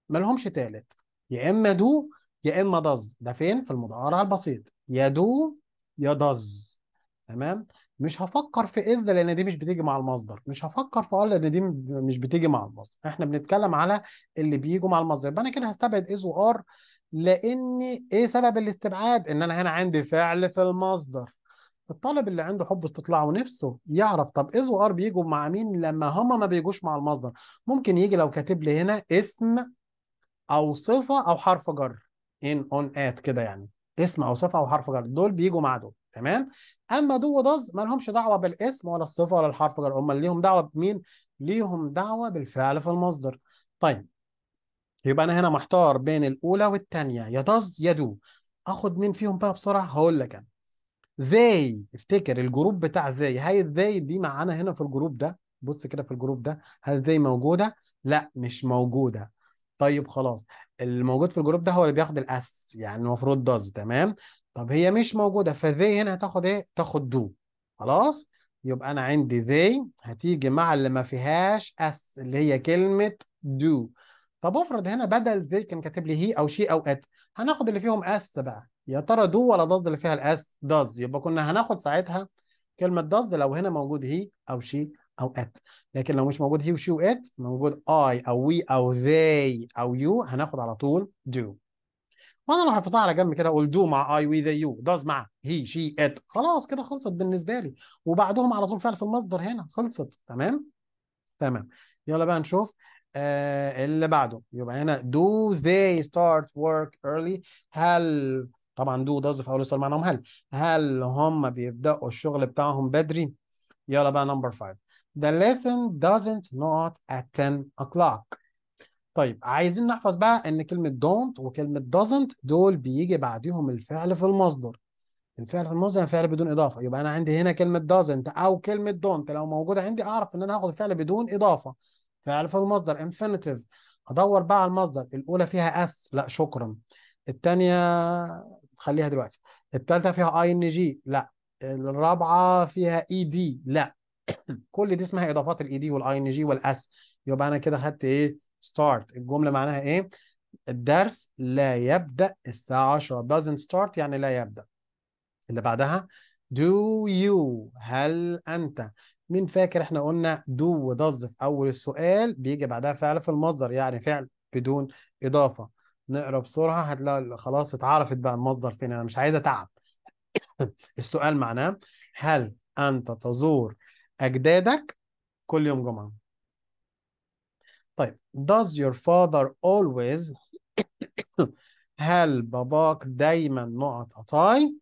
مالهمش تالت يا اما دو يا اما دز ده فين في المضارع البسيط يا دو يا دز تمام مش هفكر في اذ لان دي مش بتيجي مع المصدر مش هفكر في ار لان دي مش بتيجي مع المصدر احنا بنتكلم على اللي بيجوا مع المصدر يبقى انا كده هستبعد اذ وار لان ايه سبب الاستبعاد ان انا هنا عندي فعل في المصدر الطالب اللي عنده حب استطلاع ونفسه يعرف طب از وار بيجوا مع مين لما هما ما بيجوش مع المصدر ممكن يجي لو كاتب لي هنا اسم او صفه او حرف جر ان اون ات كده يعني اسم او صفه او حرف جر دول بيجوا مع دول تمام اما دو وداز ما لهمش دعوه بالاسم ولا الصفه ولا الحرف ولا هم ليهم دعوه بمين ليهم دعوه بالفعل في المصدر طيب يبقى انا هنا محتار بين الاولى والثانيه يا داز يا دو اخد مين فيهم بقى بسرعه هقول لك انا ذي افتكر الجروب بتاع ذي هاي ذي دي معانا هنا في الجروب ده بص كده في الجروب ده هل ذي موجوده لا مش موجوده طيب خلاص اللي موجود في الجروب ده هو اللي بياخد الاس يعني المفروض داز تمام طب هي مش موجودة فذي هنا هتاخد ايه؟ تاخد دو خلاص؟ يبقى أنا عندي ذي هتيجي مع اللي ما فيهاش اس اللي هي كلمة دو طب افرض هنا بدل ذي كان كاتب لي هي أو شي أو ات هناخد اللي فيهم اس بقى يا ترى دو ولا داز اللي فيها الاس داز يبقى كنا هناخد ساعتها كلمة داز لو هنا موجود هي أو شي أو ات لكن لو مش موجود هي وشي وات موجود اي أو وي أو ذي أو يو هناخد على طول دو وانا لو حفظها على جنب كده اقول دو مع اي وي ذي يو داز مع هي شي ات خلاص كده خلصت بالنسبه لي وبعدهم على طول فعل في المصدر هنا خلصت تمام تمام يلا بقى نشوف آه اللي بعده يبقى هنا دو ذي ستارت ورك ايرلي هل طبعا دو داز في اول سؤال معناهم هل هل هم بيبداوا الشغل بتاعهم بدري يلا بقى نمبر 5 the lesson doesn't not at 10 o'clock طيب عايزين نحفظ بقى ان كلمه don't وكلمه doesn't دول بيجي بعديهم الفعل في المصدر الفعل في المصدر يعني فعل بدون اضافه يبقى انا عندي هنا كلمه doesn't او كلمه don't لو موجوده عندي اعرف ان انا هاخد الفعل بدون اضافه فعل في المصدر infinitive هدور بقى على المصدر الاولى فيها اس لا شكرا الثانيه خليها دلوقتي الثالثه فيها اي ان جي لا الرابعه فيها اي دي لا كل دي اسمها اضافات الاي دي والاي ان جي والاس يبقى انا كده خدت ايه start الجملة معناها إيه؟ الدرس لا يبدأ الساعة 10 doesn't start يعني لا يبدأ اللي بعدها do you هل أنت مين فاكر احنا قلنا do وdoes في أول السؤال بيجي بعدها فعل في المصدر يعني فعل بدون إضافة نقرا بسرعة هتلاقي خلاص اتعرفت بقى المصدر فين أنا مش عايز أتعب السؤال معناه هل أنت تزور أجدادك كل يوم جمعة Does your father always هل باباك دايما نقط تاي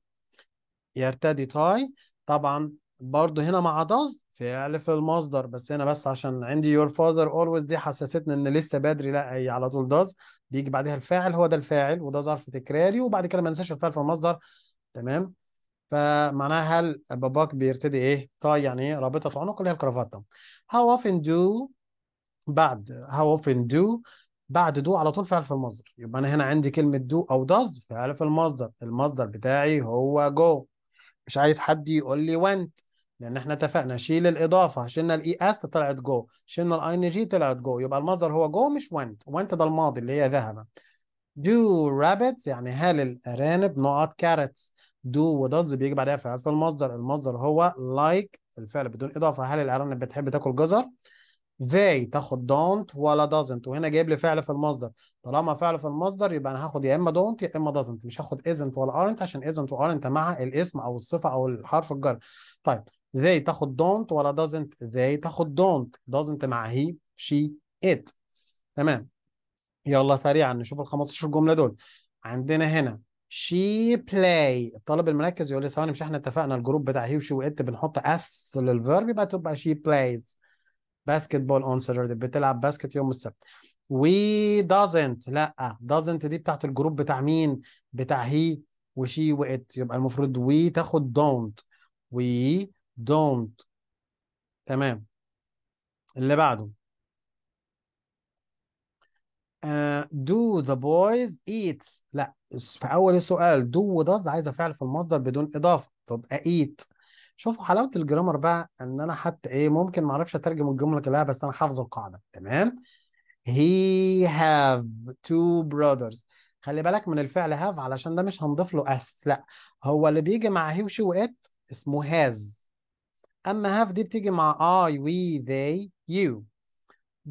يرتدي تاي طبعا برضو هنا مع does فعل في المصدر بس هنا بس عشان عندي your father always دي حساستنا ان لسه بدري لا هي على طول does بيجي بعدها الفاعل هو ده الفاعل وده ظرف تكراري وبعد كده ما ننساش الفاعل في المصدر تمام فمعناها هل باباك بيرتدي ايه؟ تاي يعني ايه رابطه عنق اللي هي الكرافته. How often do بعد هاو اوفن دو بعد دو على طول فعل في المصدر يبقى انا هنا عندي كلمه دو او داز فعل في المصدر المصدر بتاعي هو جو مش عايز حد يقول لي وانت لان احنا اتفقنا شيل الاضافه شلنا الاي اس e طلعت جو شلنا الاي ان جي طلعت جو يبقى المصدر هو جو مش وانت وانت ده الماضي اللي هي ذهب دو رابيتس يعني هل الارانب نقط كارتس دو وداز بيجي بعدها فعل في المصدر المصدر هو like الفعل بدون اضافه هل الارانب بتحب تاكل جزر they تاخد don't ولا doesn't وهنا جايب لي فعل في المصدر طالما فعل في المصدر يبقى انا هاخد يا اما don't يا اما doesn't مش هاخد isn't ولا aren't عشان isn't و aren't مع الاسم او الصفه او الحرف الجر طيب they تاخد don't ولا doesn't they تاخد don't doesn't مع he she it تمام يلا سريعا نشوف ال 15 جمله دول عندنا هنا she play الطالب المركز يقول لي ثواني مش احنا اتفقنا الجروب بتاع هي وشي وات بنحط اس للفيرب يبقى تبقى she plays باسكت بول اون ساتردي بتلعب باسكت يوم السبت وي دازنت لا دازنت دي بتاعت الجروب بتاع مين بتاع هي وشي وات يبقى المفروض وي تاخد دونت وي دونت تمام اللي بعده Uh, do the boys eat لا في اول السؤال do does عايزه فعل في المصدر بدون اضافه تبقى آه، eat شوفوا حلاوه الجرامر بقى ان انا حتى ايه ممكن ما اعرفش اترجم الجمله كلها بس انا حافظ القاعده تمام he have two brothers خلي بالك من الفعل have علشان ده مش هنضيف له اس لا هو اللي بيجي مع هي وشي وات اسمه has اما have دي بتيجي مع I we they you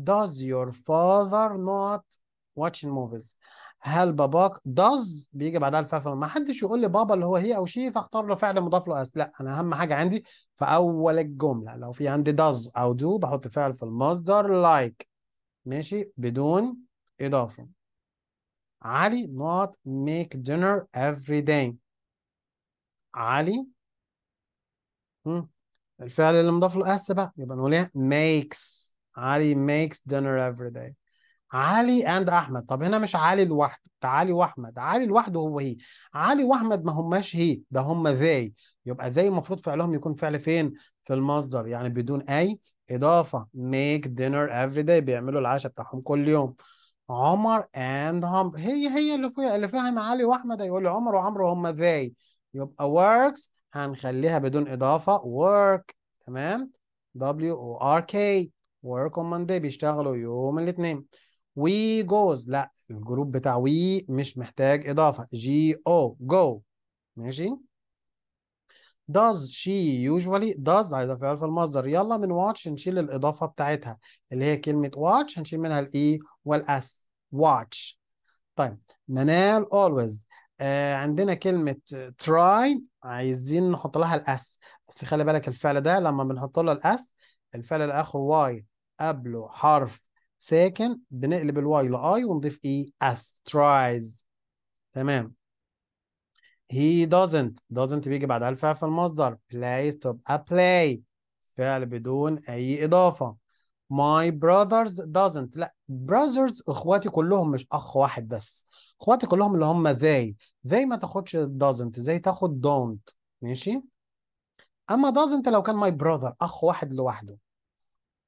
does your father not watching movies هل باباك does بيجي بعدها الفعل ما حدش يقول لي بابا اللي هو هي او شي فاختار له فعل مضاف له اس لا انا اهم حاجه عندي في اول الجمله لو في عندي does او do بحط فعل في المصدر like ماشي بدون اضافه علي not make dinner every day علي الفعل اللي مضاف له اس بقى يبقى نقول ايه makes علي makes dinner every day علي اند احمد طب هنا مش علي لوحده ده علي واحمد علي لوحده هو هي إيه؟ علي واحمد ما هماش هي إيه؟ ده هما ذي يبقى ذي المفروض فعلهم يكون فعل فين في المصدر يعني بدون اي اضافه ميك دينر افري داي بيعملوا العشاء بتاعهم كل يوم عمر اند عمرو هي هي اللي فيها اللي فاهم علي واحمد هيقول لي عمر وعمرو هما ذي يبقى works هنخليها بدون اضافه work تمام W O R K work on Monday بيشتغلوا يوم الاثنين وي جوز لا الجروب بتاع وي مش محتاج اضافه جي او جو ماشي does she usually does عايزه فعل في المصدر يلا من watch نشيل الاضافه بتاعتها اللي هي كلمه watch هنشيل منها الاي e والاس watch طيب منال always آه عندنا كلمه try عايزين نحط لها الاس بس خلي بالك الفعل ده لما بنحط له الاس الفعل الاخر واي قبله حرف ساكن بنقلب الواي لاي ونضيف اي اس tries تمام he doesn't doesn't بيجي بعد الفعل في المصدر plays تبقى play فعل بدون اي اضافه my brothers doesn't لا brothers اخواتي كلهم مش اخ واحد بس اخواتي كلهم اللي هم they they ما تاخدش doesn't زي تاخد don't ماشي اما doesn't لو كان my brother اخ واحد لوحده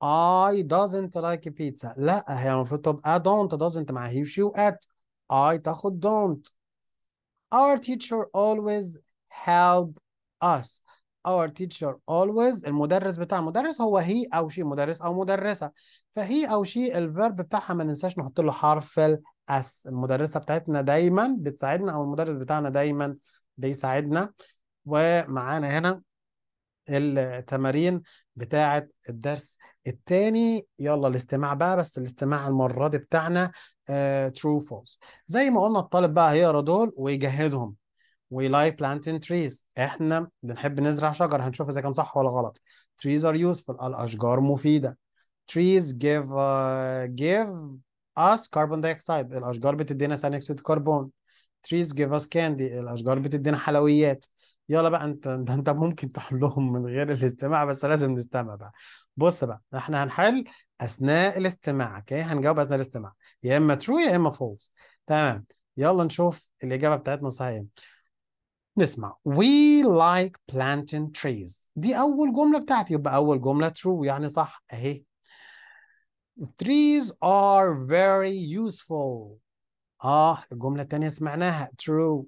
I doesn't like pizza لا هي المفروض تبقى don't doesn't مع هي وشي وات. I تاخد don't our teacher always help us our teacher always المدرس بتاع المدرس هو هي او شي مدرس او مدرسه فهي او شي الفيرب بتاعها ما ننساش نحط له حرف الاس المدرسه بتاعتنا دايما بتساعدنا او المدرس بتاعنا دايما بيساعدنا ومعانا هنا التمارين بتاعة الدرس الثاني يلا الاستماع بقى بس الاستماع المرة دي بتاعنا آه، true false زي ما قلنا الطالب بقى هيقرا دول ويجهزهم we like planting trees احنا بنحب نزرع شجر هنشوف اذا كان صح ولا غلط trees are useful الاشجار مفيده trees give uh, give us carbon dioxide الاشجار بتدينا ثاني اكسيد الكربون trees give us candy الاشجار بتدينا حلويات يلا بقى انت انت ممكن تحلهم من غير الاستماع بس لازم نستمع بقى بص بقى احنا هنحل اثناء الاستماع اوكي هنجاوب اثناء الاستماع يا اما ترو يا اما فولس تمام يلا نشوف الاجابه بتاعتنا صحيح نسمع we like planting trees دي أول جملة بتاعتي يبقى أول جملة ترو يعني صح أهي trees are very useful آه الجملة الثانيه سمعناها true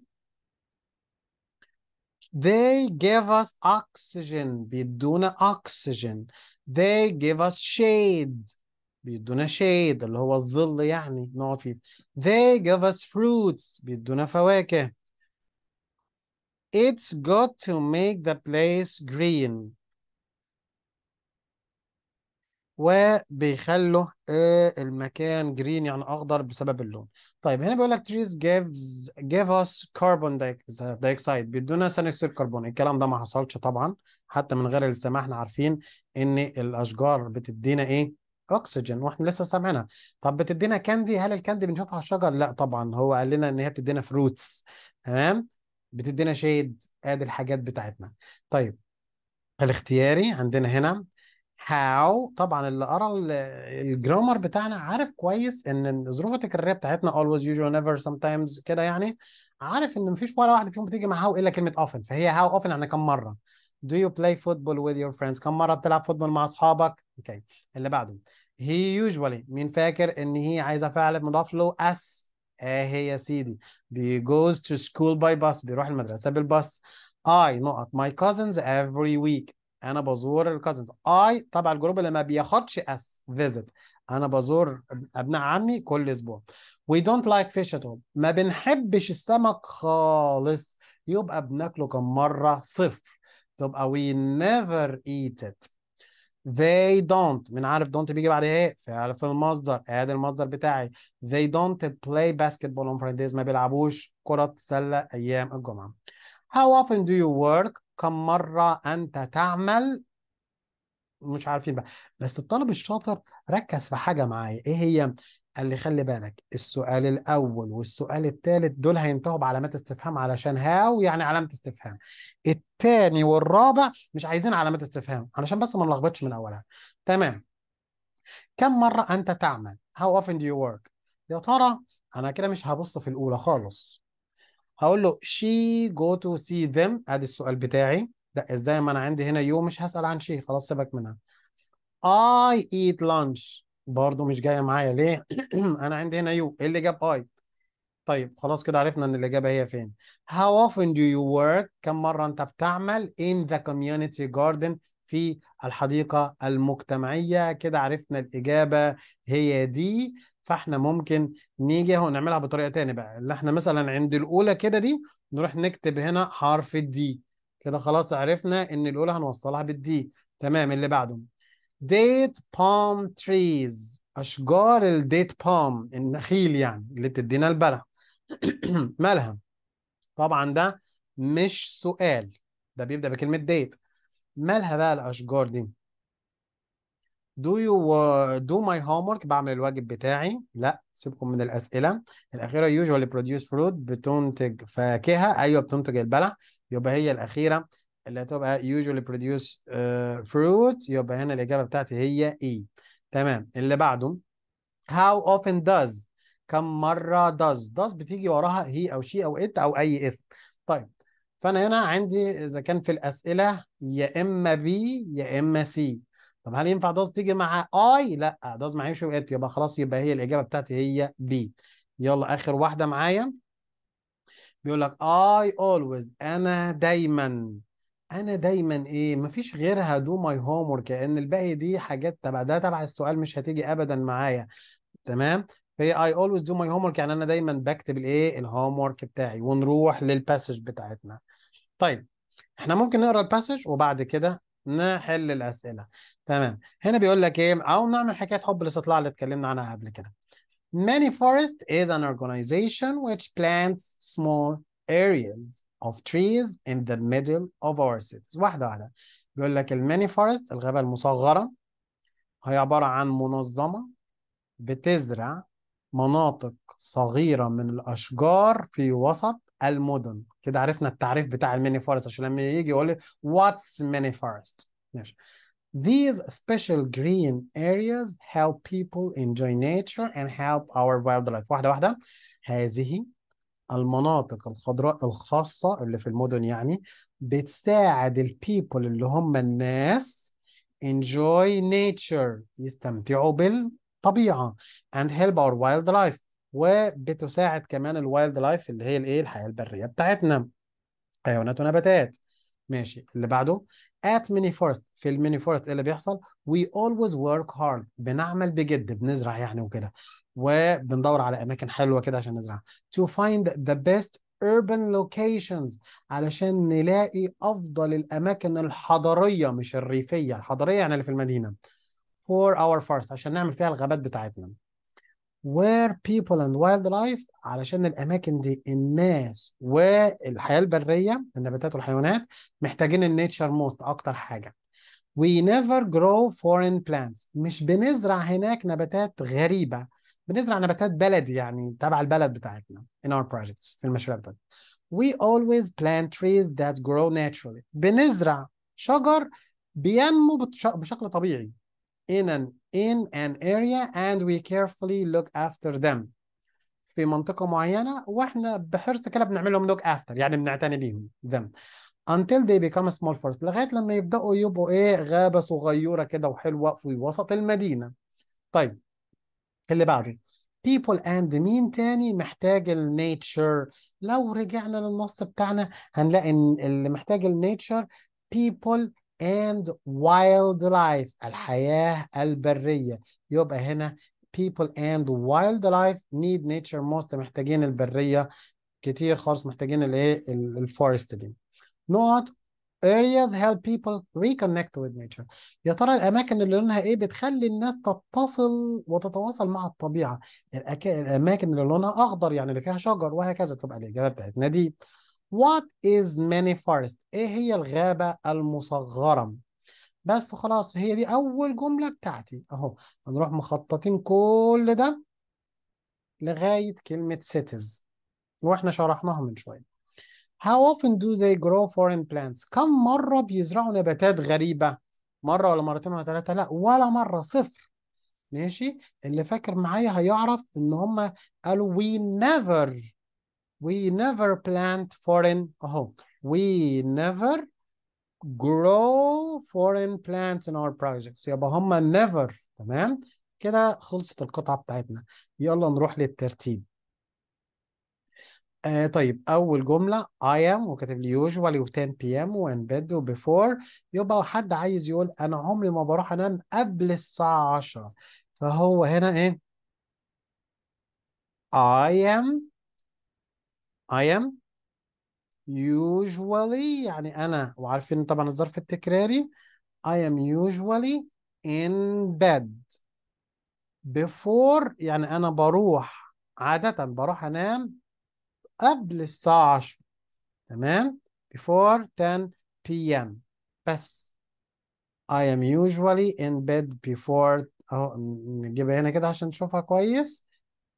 They give us oxygen بيدونا oxygen. They give us shade بيدونا shade اللي هو الظل يعني نقعد فيه. They give us fruits بيدونا فواكه. It's got to make the place green. وبيخلوا آه، المكان جرين يعني اخضر بسبب اللون طيب هنا بيقول لك trees gives give us carbon dioxide بيدونا ثاني اكسيد الكربون الكلام ده ما حصلش طبعا حتى من غير السماح احنا عارفين ان الاشجار بتدينا ايه اكسجين واحنا لسه سامعينها طب بتدينا كاندي هل الكاندي بنشوفها على الشجر لا طبعا هو قال لنا ان هي بتدينا فروتس تمام بتدينا شيد ادي الحاجات بتاعتنا طيب الاختياري عندنا هنا how طبعا اللي قرا الجرامر بتاعنا عارف كويس ان الظروف التكراريه بتاعتنا always usual never sometimes كده يعني عارف ان مفيش ولا واحده فيهم بتيجي مع how الا كلمه often فهي how often يعني كم مره do you play football with your friends كم مره بتلعب فوتبول مع اصحابك اوكي okay. اللي بعده he usually مين فاكر ان هي عايزه فعل مضاف له as اهي آه، يا سيدي goes to school by bus بيروح المدرسه بالباص I نقط my cousins every week انا بزور الكازنز اي طبعا الجروب اللي ما بياخدش اس فيزيت انا بزور ابناء عمي كل اسبوع وي دونت لايك فيش ات ما بنحبش السمك خالص يبقى بناكله كم مره صفر تبقى وي نيفر ايت ات they don't من عارف don't بيجي بعد ايه فعل في المصدر ادي المصدر بتاعي they don't play basketball on Fridays ما بيلعبوش كرة سلة ايام الجمعة how often do you work كم مرة أنت تعمل مش عارفين بقى بس الطالب الشاطر ركز في حاجة معايا إيه هي؟ قال لي خلي بالك السؤال الأول والسؤال الثالث دول هينتهوا بعلامات استفهام علشان هاو يعني علامة استفهام الثاني والرابع مش عايزين علامات استفهام علشان بس ما نلخبطش من أولها تمام كم مرة أنت تعمل؟ How often do you work؟ يا ترى أنا كده مش هبص في الأولى خالص هقول له she go to see them ادي السؤال بتاعي ده ازاي ما انا عندي هنا يو مش هسال عن شيء خلاص سيبك منها I eat lunch برضه مش جايه معايا ليه انا عندي هنا يو ايه اللي جاب اي طيب خلاص كده عرفنا ان الاجابه هي فين how often do you work كم مره انت بتعمل in the community garden في الحديقه المجتمعيه كده عرفنا الاجابه هي دي فاحنا ممكن نيجي اهو نعملها بطريقه ثانيه بقى اللي احنا مثلا عند الاولى كده دي نروح نكتب هنا حرف الدي كده خلاص عرفنا ان الاولى هنوصلها بالدي تمام اللي بعده date palm trees اشجار الديت بام النخيل يعني اللي بتدينا البلح مالها طبعا ده مش سؤال ده بيبدا بكلمه ديت مالها بقى الاشجار دي Do you uh, do my homework بعمل الواجب بتاعي لا سيبكم من الأسئلة الأخيرة usually produce fruit بتنتج فاكهة أيوه بتنتج البلح يبقى هي الأخيرة اللي هتبقى usually produce uh, fruit يبقى هنا الإجابة بتاعتي هي اي e. تمام اللي بعده how often does كم مرة does does بتيجي وراها هي أو شي أو ات أو أي اسم طيب فأنا هنا عندي إذا كان في الأسئلة يا إما بي يا إما سي طب هل ينفع داز تيجي مع اي لا داز مع هيش وات يبقى خلاص يبقى هي الاجابه بتاعتي هي بي يلا اخر واحده معايا بيقول لك اي اولويز أنا دايما أنا دايما إيه مفيش غيرها دو ماي هوم ورك لأن الباقي دي حاجات تبع ده تبع السؤال مش هتيجي أبدا معايا تمام فهي اي اولويز دو ماي هوم ورك يعني أنا دايما بكتب الإيه الهوم ورك بتاعي ونروح للباسج بتاعتنا طيب إحنا ممكن نقرأ الباسج وبعد كده نحل الأسئلة تمام هنا بيقول لك ايه او نعمل حكايه حب الاستطلاع اللي اتكلمنا عنها قبل كده Many Forest is an organization which plants small areas of trees in the middle of our cities واحدة واحدة بيقول لك الماني فورست الغابة المصغرة هي عبارة عن منظمة بتزرع مناطق صغيرة من الأشجار في وسط المدن كده عرفنا التعريف بتاع الميني فورست عشان لما يجي يقول لي واتس ميني فورست ماشي These special green areas help people enjoy nature and help our wildlife. واحدة واحدة هذه المناطق الخضراء الخاصة اللي في المدن يعني بتساعد ال people اللي هم الناس enjoy nature يستمتعوا بالطبيعة and help our wildlife وبتساعد كمان ال wildlife اللي هي الايه الحياة البرية بتاعتنا حيوانات ونباتات ماشي اللي بعده at mini forest في الميني ايه اللي بيحصل we always work hard بنعمل بجد بنزرع يعني وكده وبندور على اماكن حلوه كده عشان نزرع to find the best urban locations علشان نلاقي افضل الاماكن الحضريه مش الريفيه الحضريه يعني اللي في المدينه for our forest عشان نعمل فيها الغابات بتاعتنا where people and wildlife علشان الاماكن دي الناس والحياه البريه النباتات والحيوانات محتاجين النيتشر موست اكتر حاجه we never grow foreign plants مش بنزرع هناك نباتات غريبه بنزرع نباتات بلد يعني تبع البلد بتاعتنا in our projects في المشاريع بتاعتنا we always plant trees that grow naturally بنزرع شجر بينمو بشكل طبيعي in an in an area and we carefully look after them في منطقة معينة واحنا بحرص كده بنعملهم look after يعني بنعتني بيهم them until they become a small forest لغاية لما يبدأوا يبقوا ايه غابة صغيرة كده وحلوة في وسط المدينة طيب اللي بعده people and مين تاني محتاج النيتشر لو رجعنا للنص بتاعنا هنلاقي ان اللي محتاج النيتشر people and wildlife الحياة البرية يبقى هنا people and wildlife need nature most محتاجين البرية كتير خالص محتاجين الايه الفورست دي not areas help people reconnect with nature يا ترى الاماكن اللي لونها ايه بتخلي الناس تتصل وتتواصل مع الطبيعه الاماكن اللي لونها اخضر يعني اللي فيها شجر وهكذا تبقى الاجابه بتاعتنا دي What is many forest? ايه هي الغابة المصغرة بس خلاص هي دي اول جملة بتاعتي اهو هنروح مخططين كل ده لغاية كلمة cities واحنا شرحناها من شوية How often do they grow foreign plants كم مرة بيزرعوا نباتات غريبة مرة ولا مرتين ولا ثلاثة لا ولا مرة صفر ماشي اللي فاكر معايا هيعرف ان هما قالوا we never We never plant foreign, oh, we never grow foreign plants in our projects يبقى هما never تمام كده خلصت القطعة بتاعتنا يلا نروح للترتيب آه طيب أول جملة I am وكاتب لي usually و 10 p.m. in bed و before يبقى حد عايز يقول أنا عمري ما بروح أنام قبل الساعة 10 فهو هنا إيه I am I am usually يعني أنا وعارفين طبعا الظرف التكراري I am usually in bed before يعني أنا بروح عادة بروح أنام قبل الساعة 10 تمام before 10 p.m. بس I am usually in bed before اهو نجيبها هنا كده عشان نشوفها كويس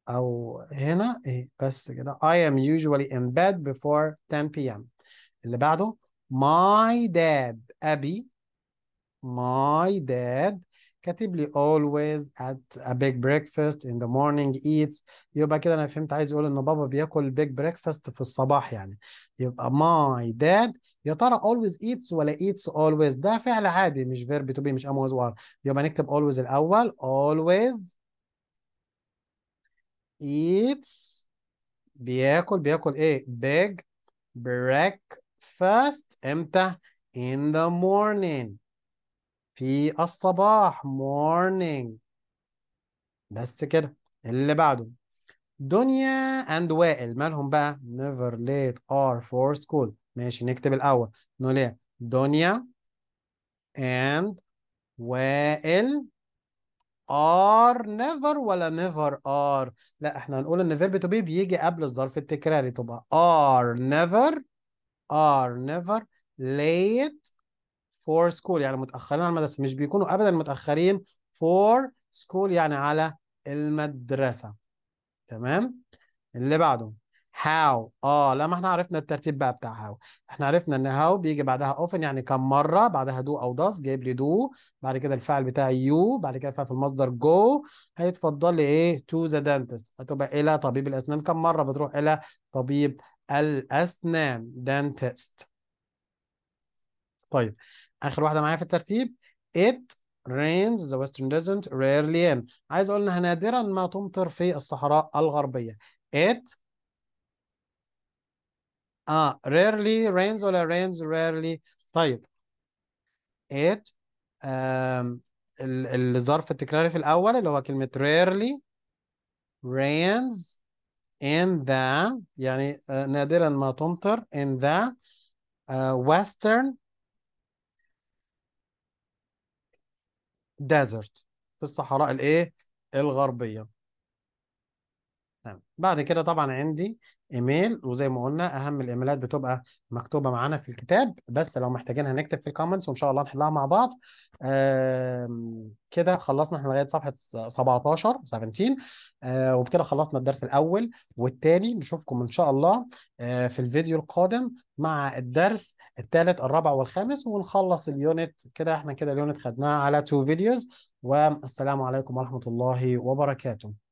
او هنا ايه بس كده I am usually in bed before 10 p.m. اللي بعده my dad ابي my dad كاتب لي always at a big breakfast in the morning eats يبقى كده انا فهمت عايز يقول ان بابا بياكل big breakfast في الصباح يعني يبقى my dad يا ترى always eats ولا eats always ده فعل عادي مش verb to be مش am was يبقى نكتب always الاول always eats بياكل بياكل ايه big breakfast امتى in the morning في الصباح morning بس كده اللي بعده دنيا and وائل مالهم بقى never late or for school ماشي نكتب الأول نقول ايه دنيا and وائل are never ولا never are لا احنا هنقول ان verb to be بيجي قبل الظرف التكراري تبقى are never are never late for school يعني متأخرين على المدرسة مش بيكونوا أبدا متأخرين for school يعني على المدرسة تمام اللي بعده هاو اه لا ما احنا عرفنا الترتيب بقى بتاع هاو احنا عرفنا ان هاو بيجي بعدها اوفن يعني كم مره بعدها دو او داس جايب لي دو بعد كده الفعل بتاعي يو بعد كده الفعل في المصدر جو هيتفضل لي ايه تو ذا دنتست هتبقى الى طبيب الاسنان كم مره بتروح الى طبيب الاسنان دنتست طيب اخر واحده معايا في الترتيب ات rains the western desert rarely in عايز اقول انها نادرا ما تمطر في الصحراء الغربيه it اه rarely rains ولا rains rarely طيب it um, الظرف التكراري في الأول اللي هو كلمة rarely rains in the يعني آه، نادرا ما تمطر in the uh, western desert في الصحراء الايه الغربية تمام بعد كده طبعا عندي ايميل وزي ما قلنا اهم الايميلات بتبقى مكتوبه معانا في الكتاب بس لو محتاجينها نكتب في الكومنتس وان شاء الله نحلها مع بعض كده خلصنا احنا لغايه صفحه 17 17 آه، وبكده خلصنا الدرس الاول والثاني نشوفكم ان شاء الله آه، في الفيديو القادم مع الدرس الثالث الرابع والخامس ونخلص اليونت كده احنا كده اليونت خدناه على تو فيديوز والسلام عليكم ورحمه الله وبركاته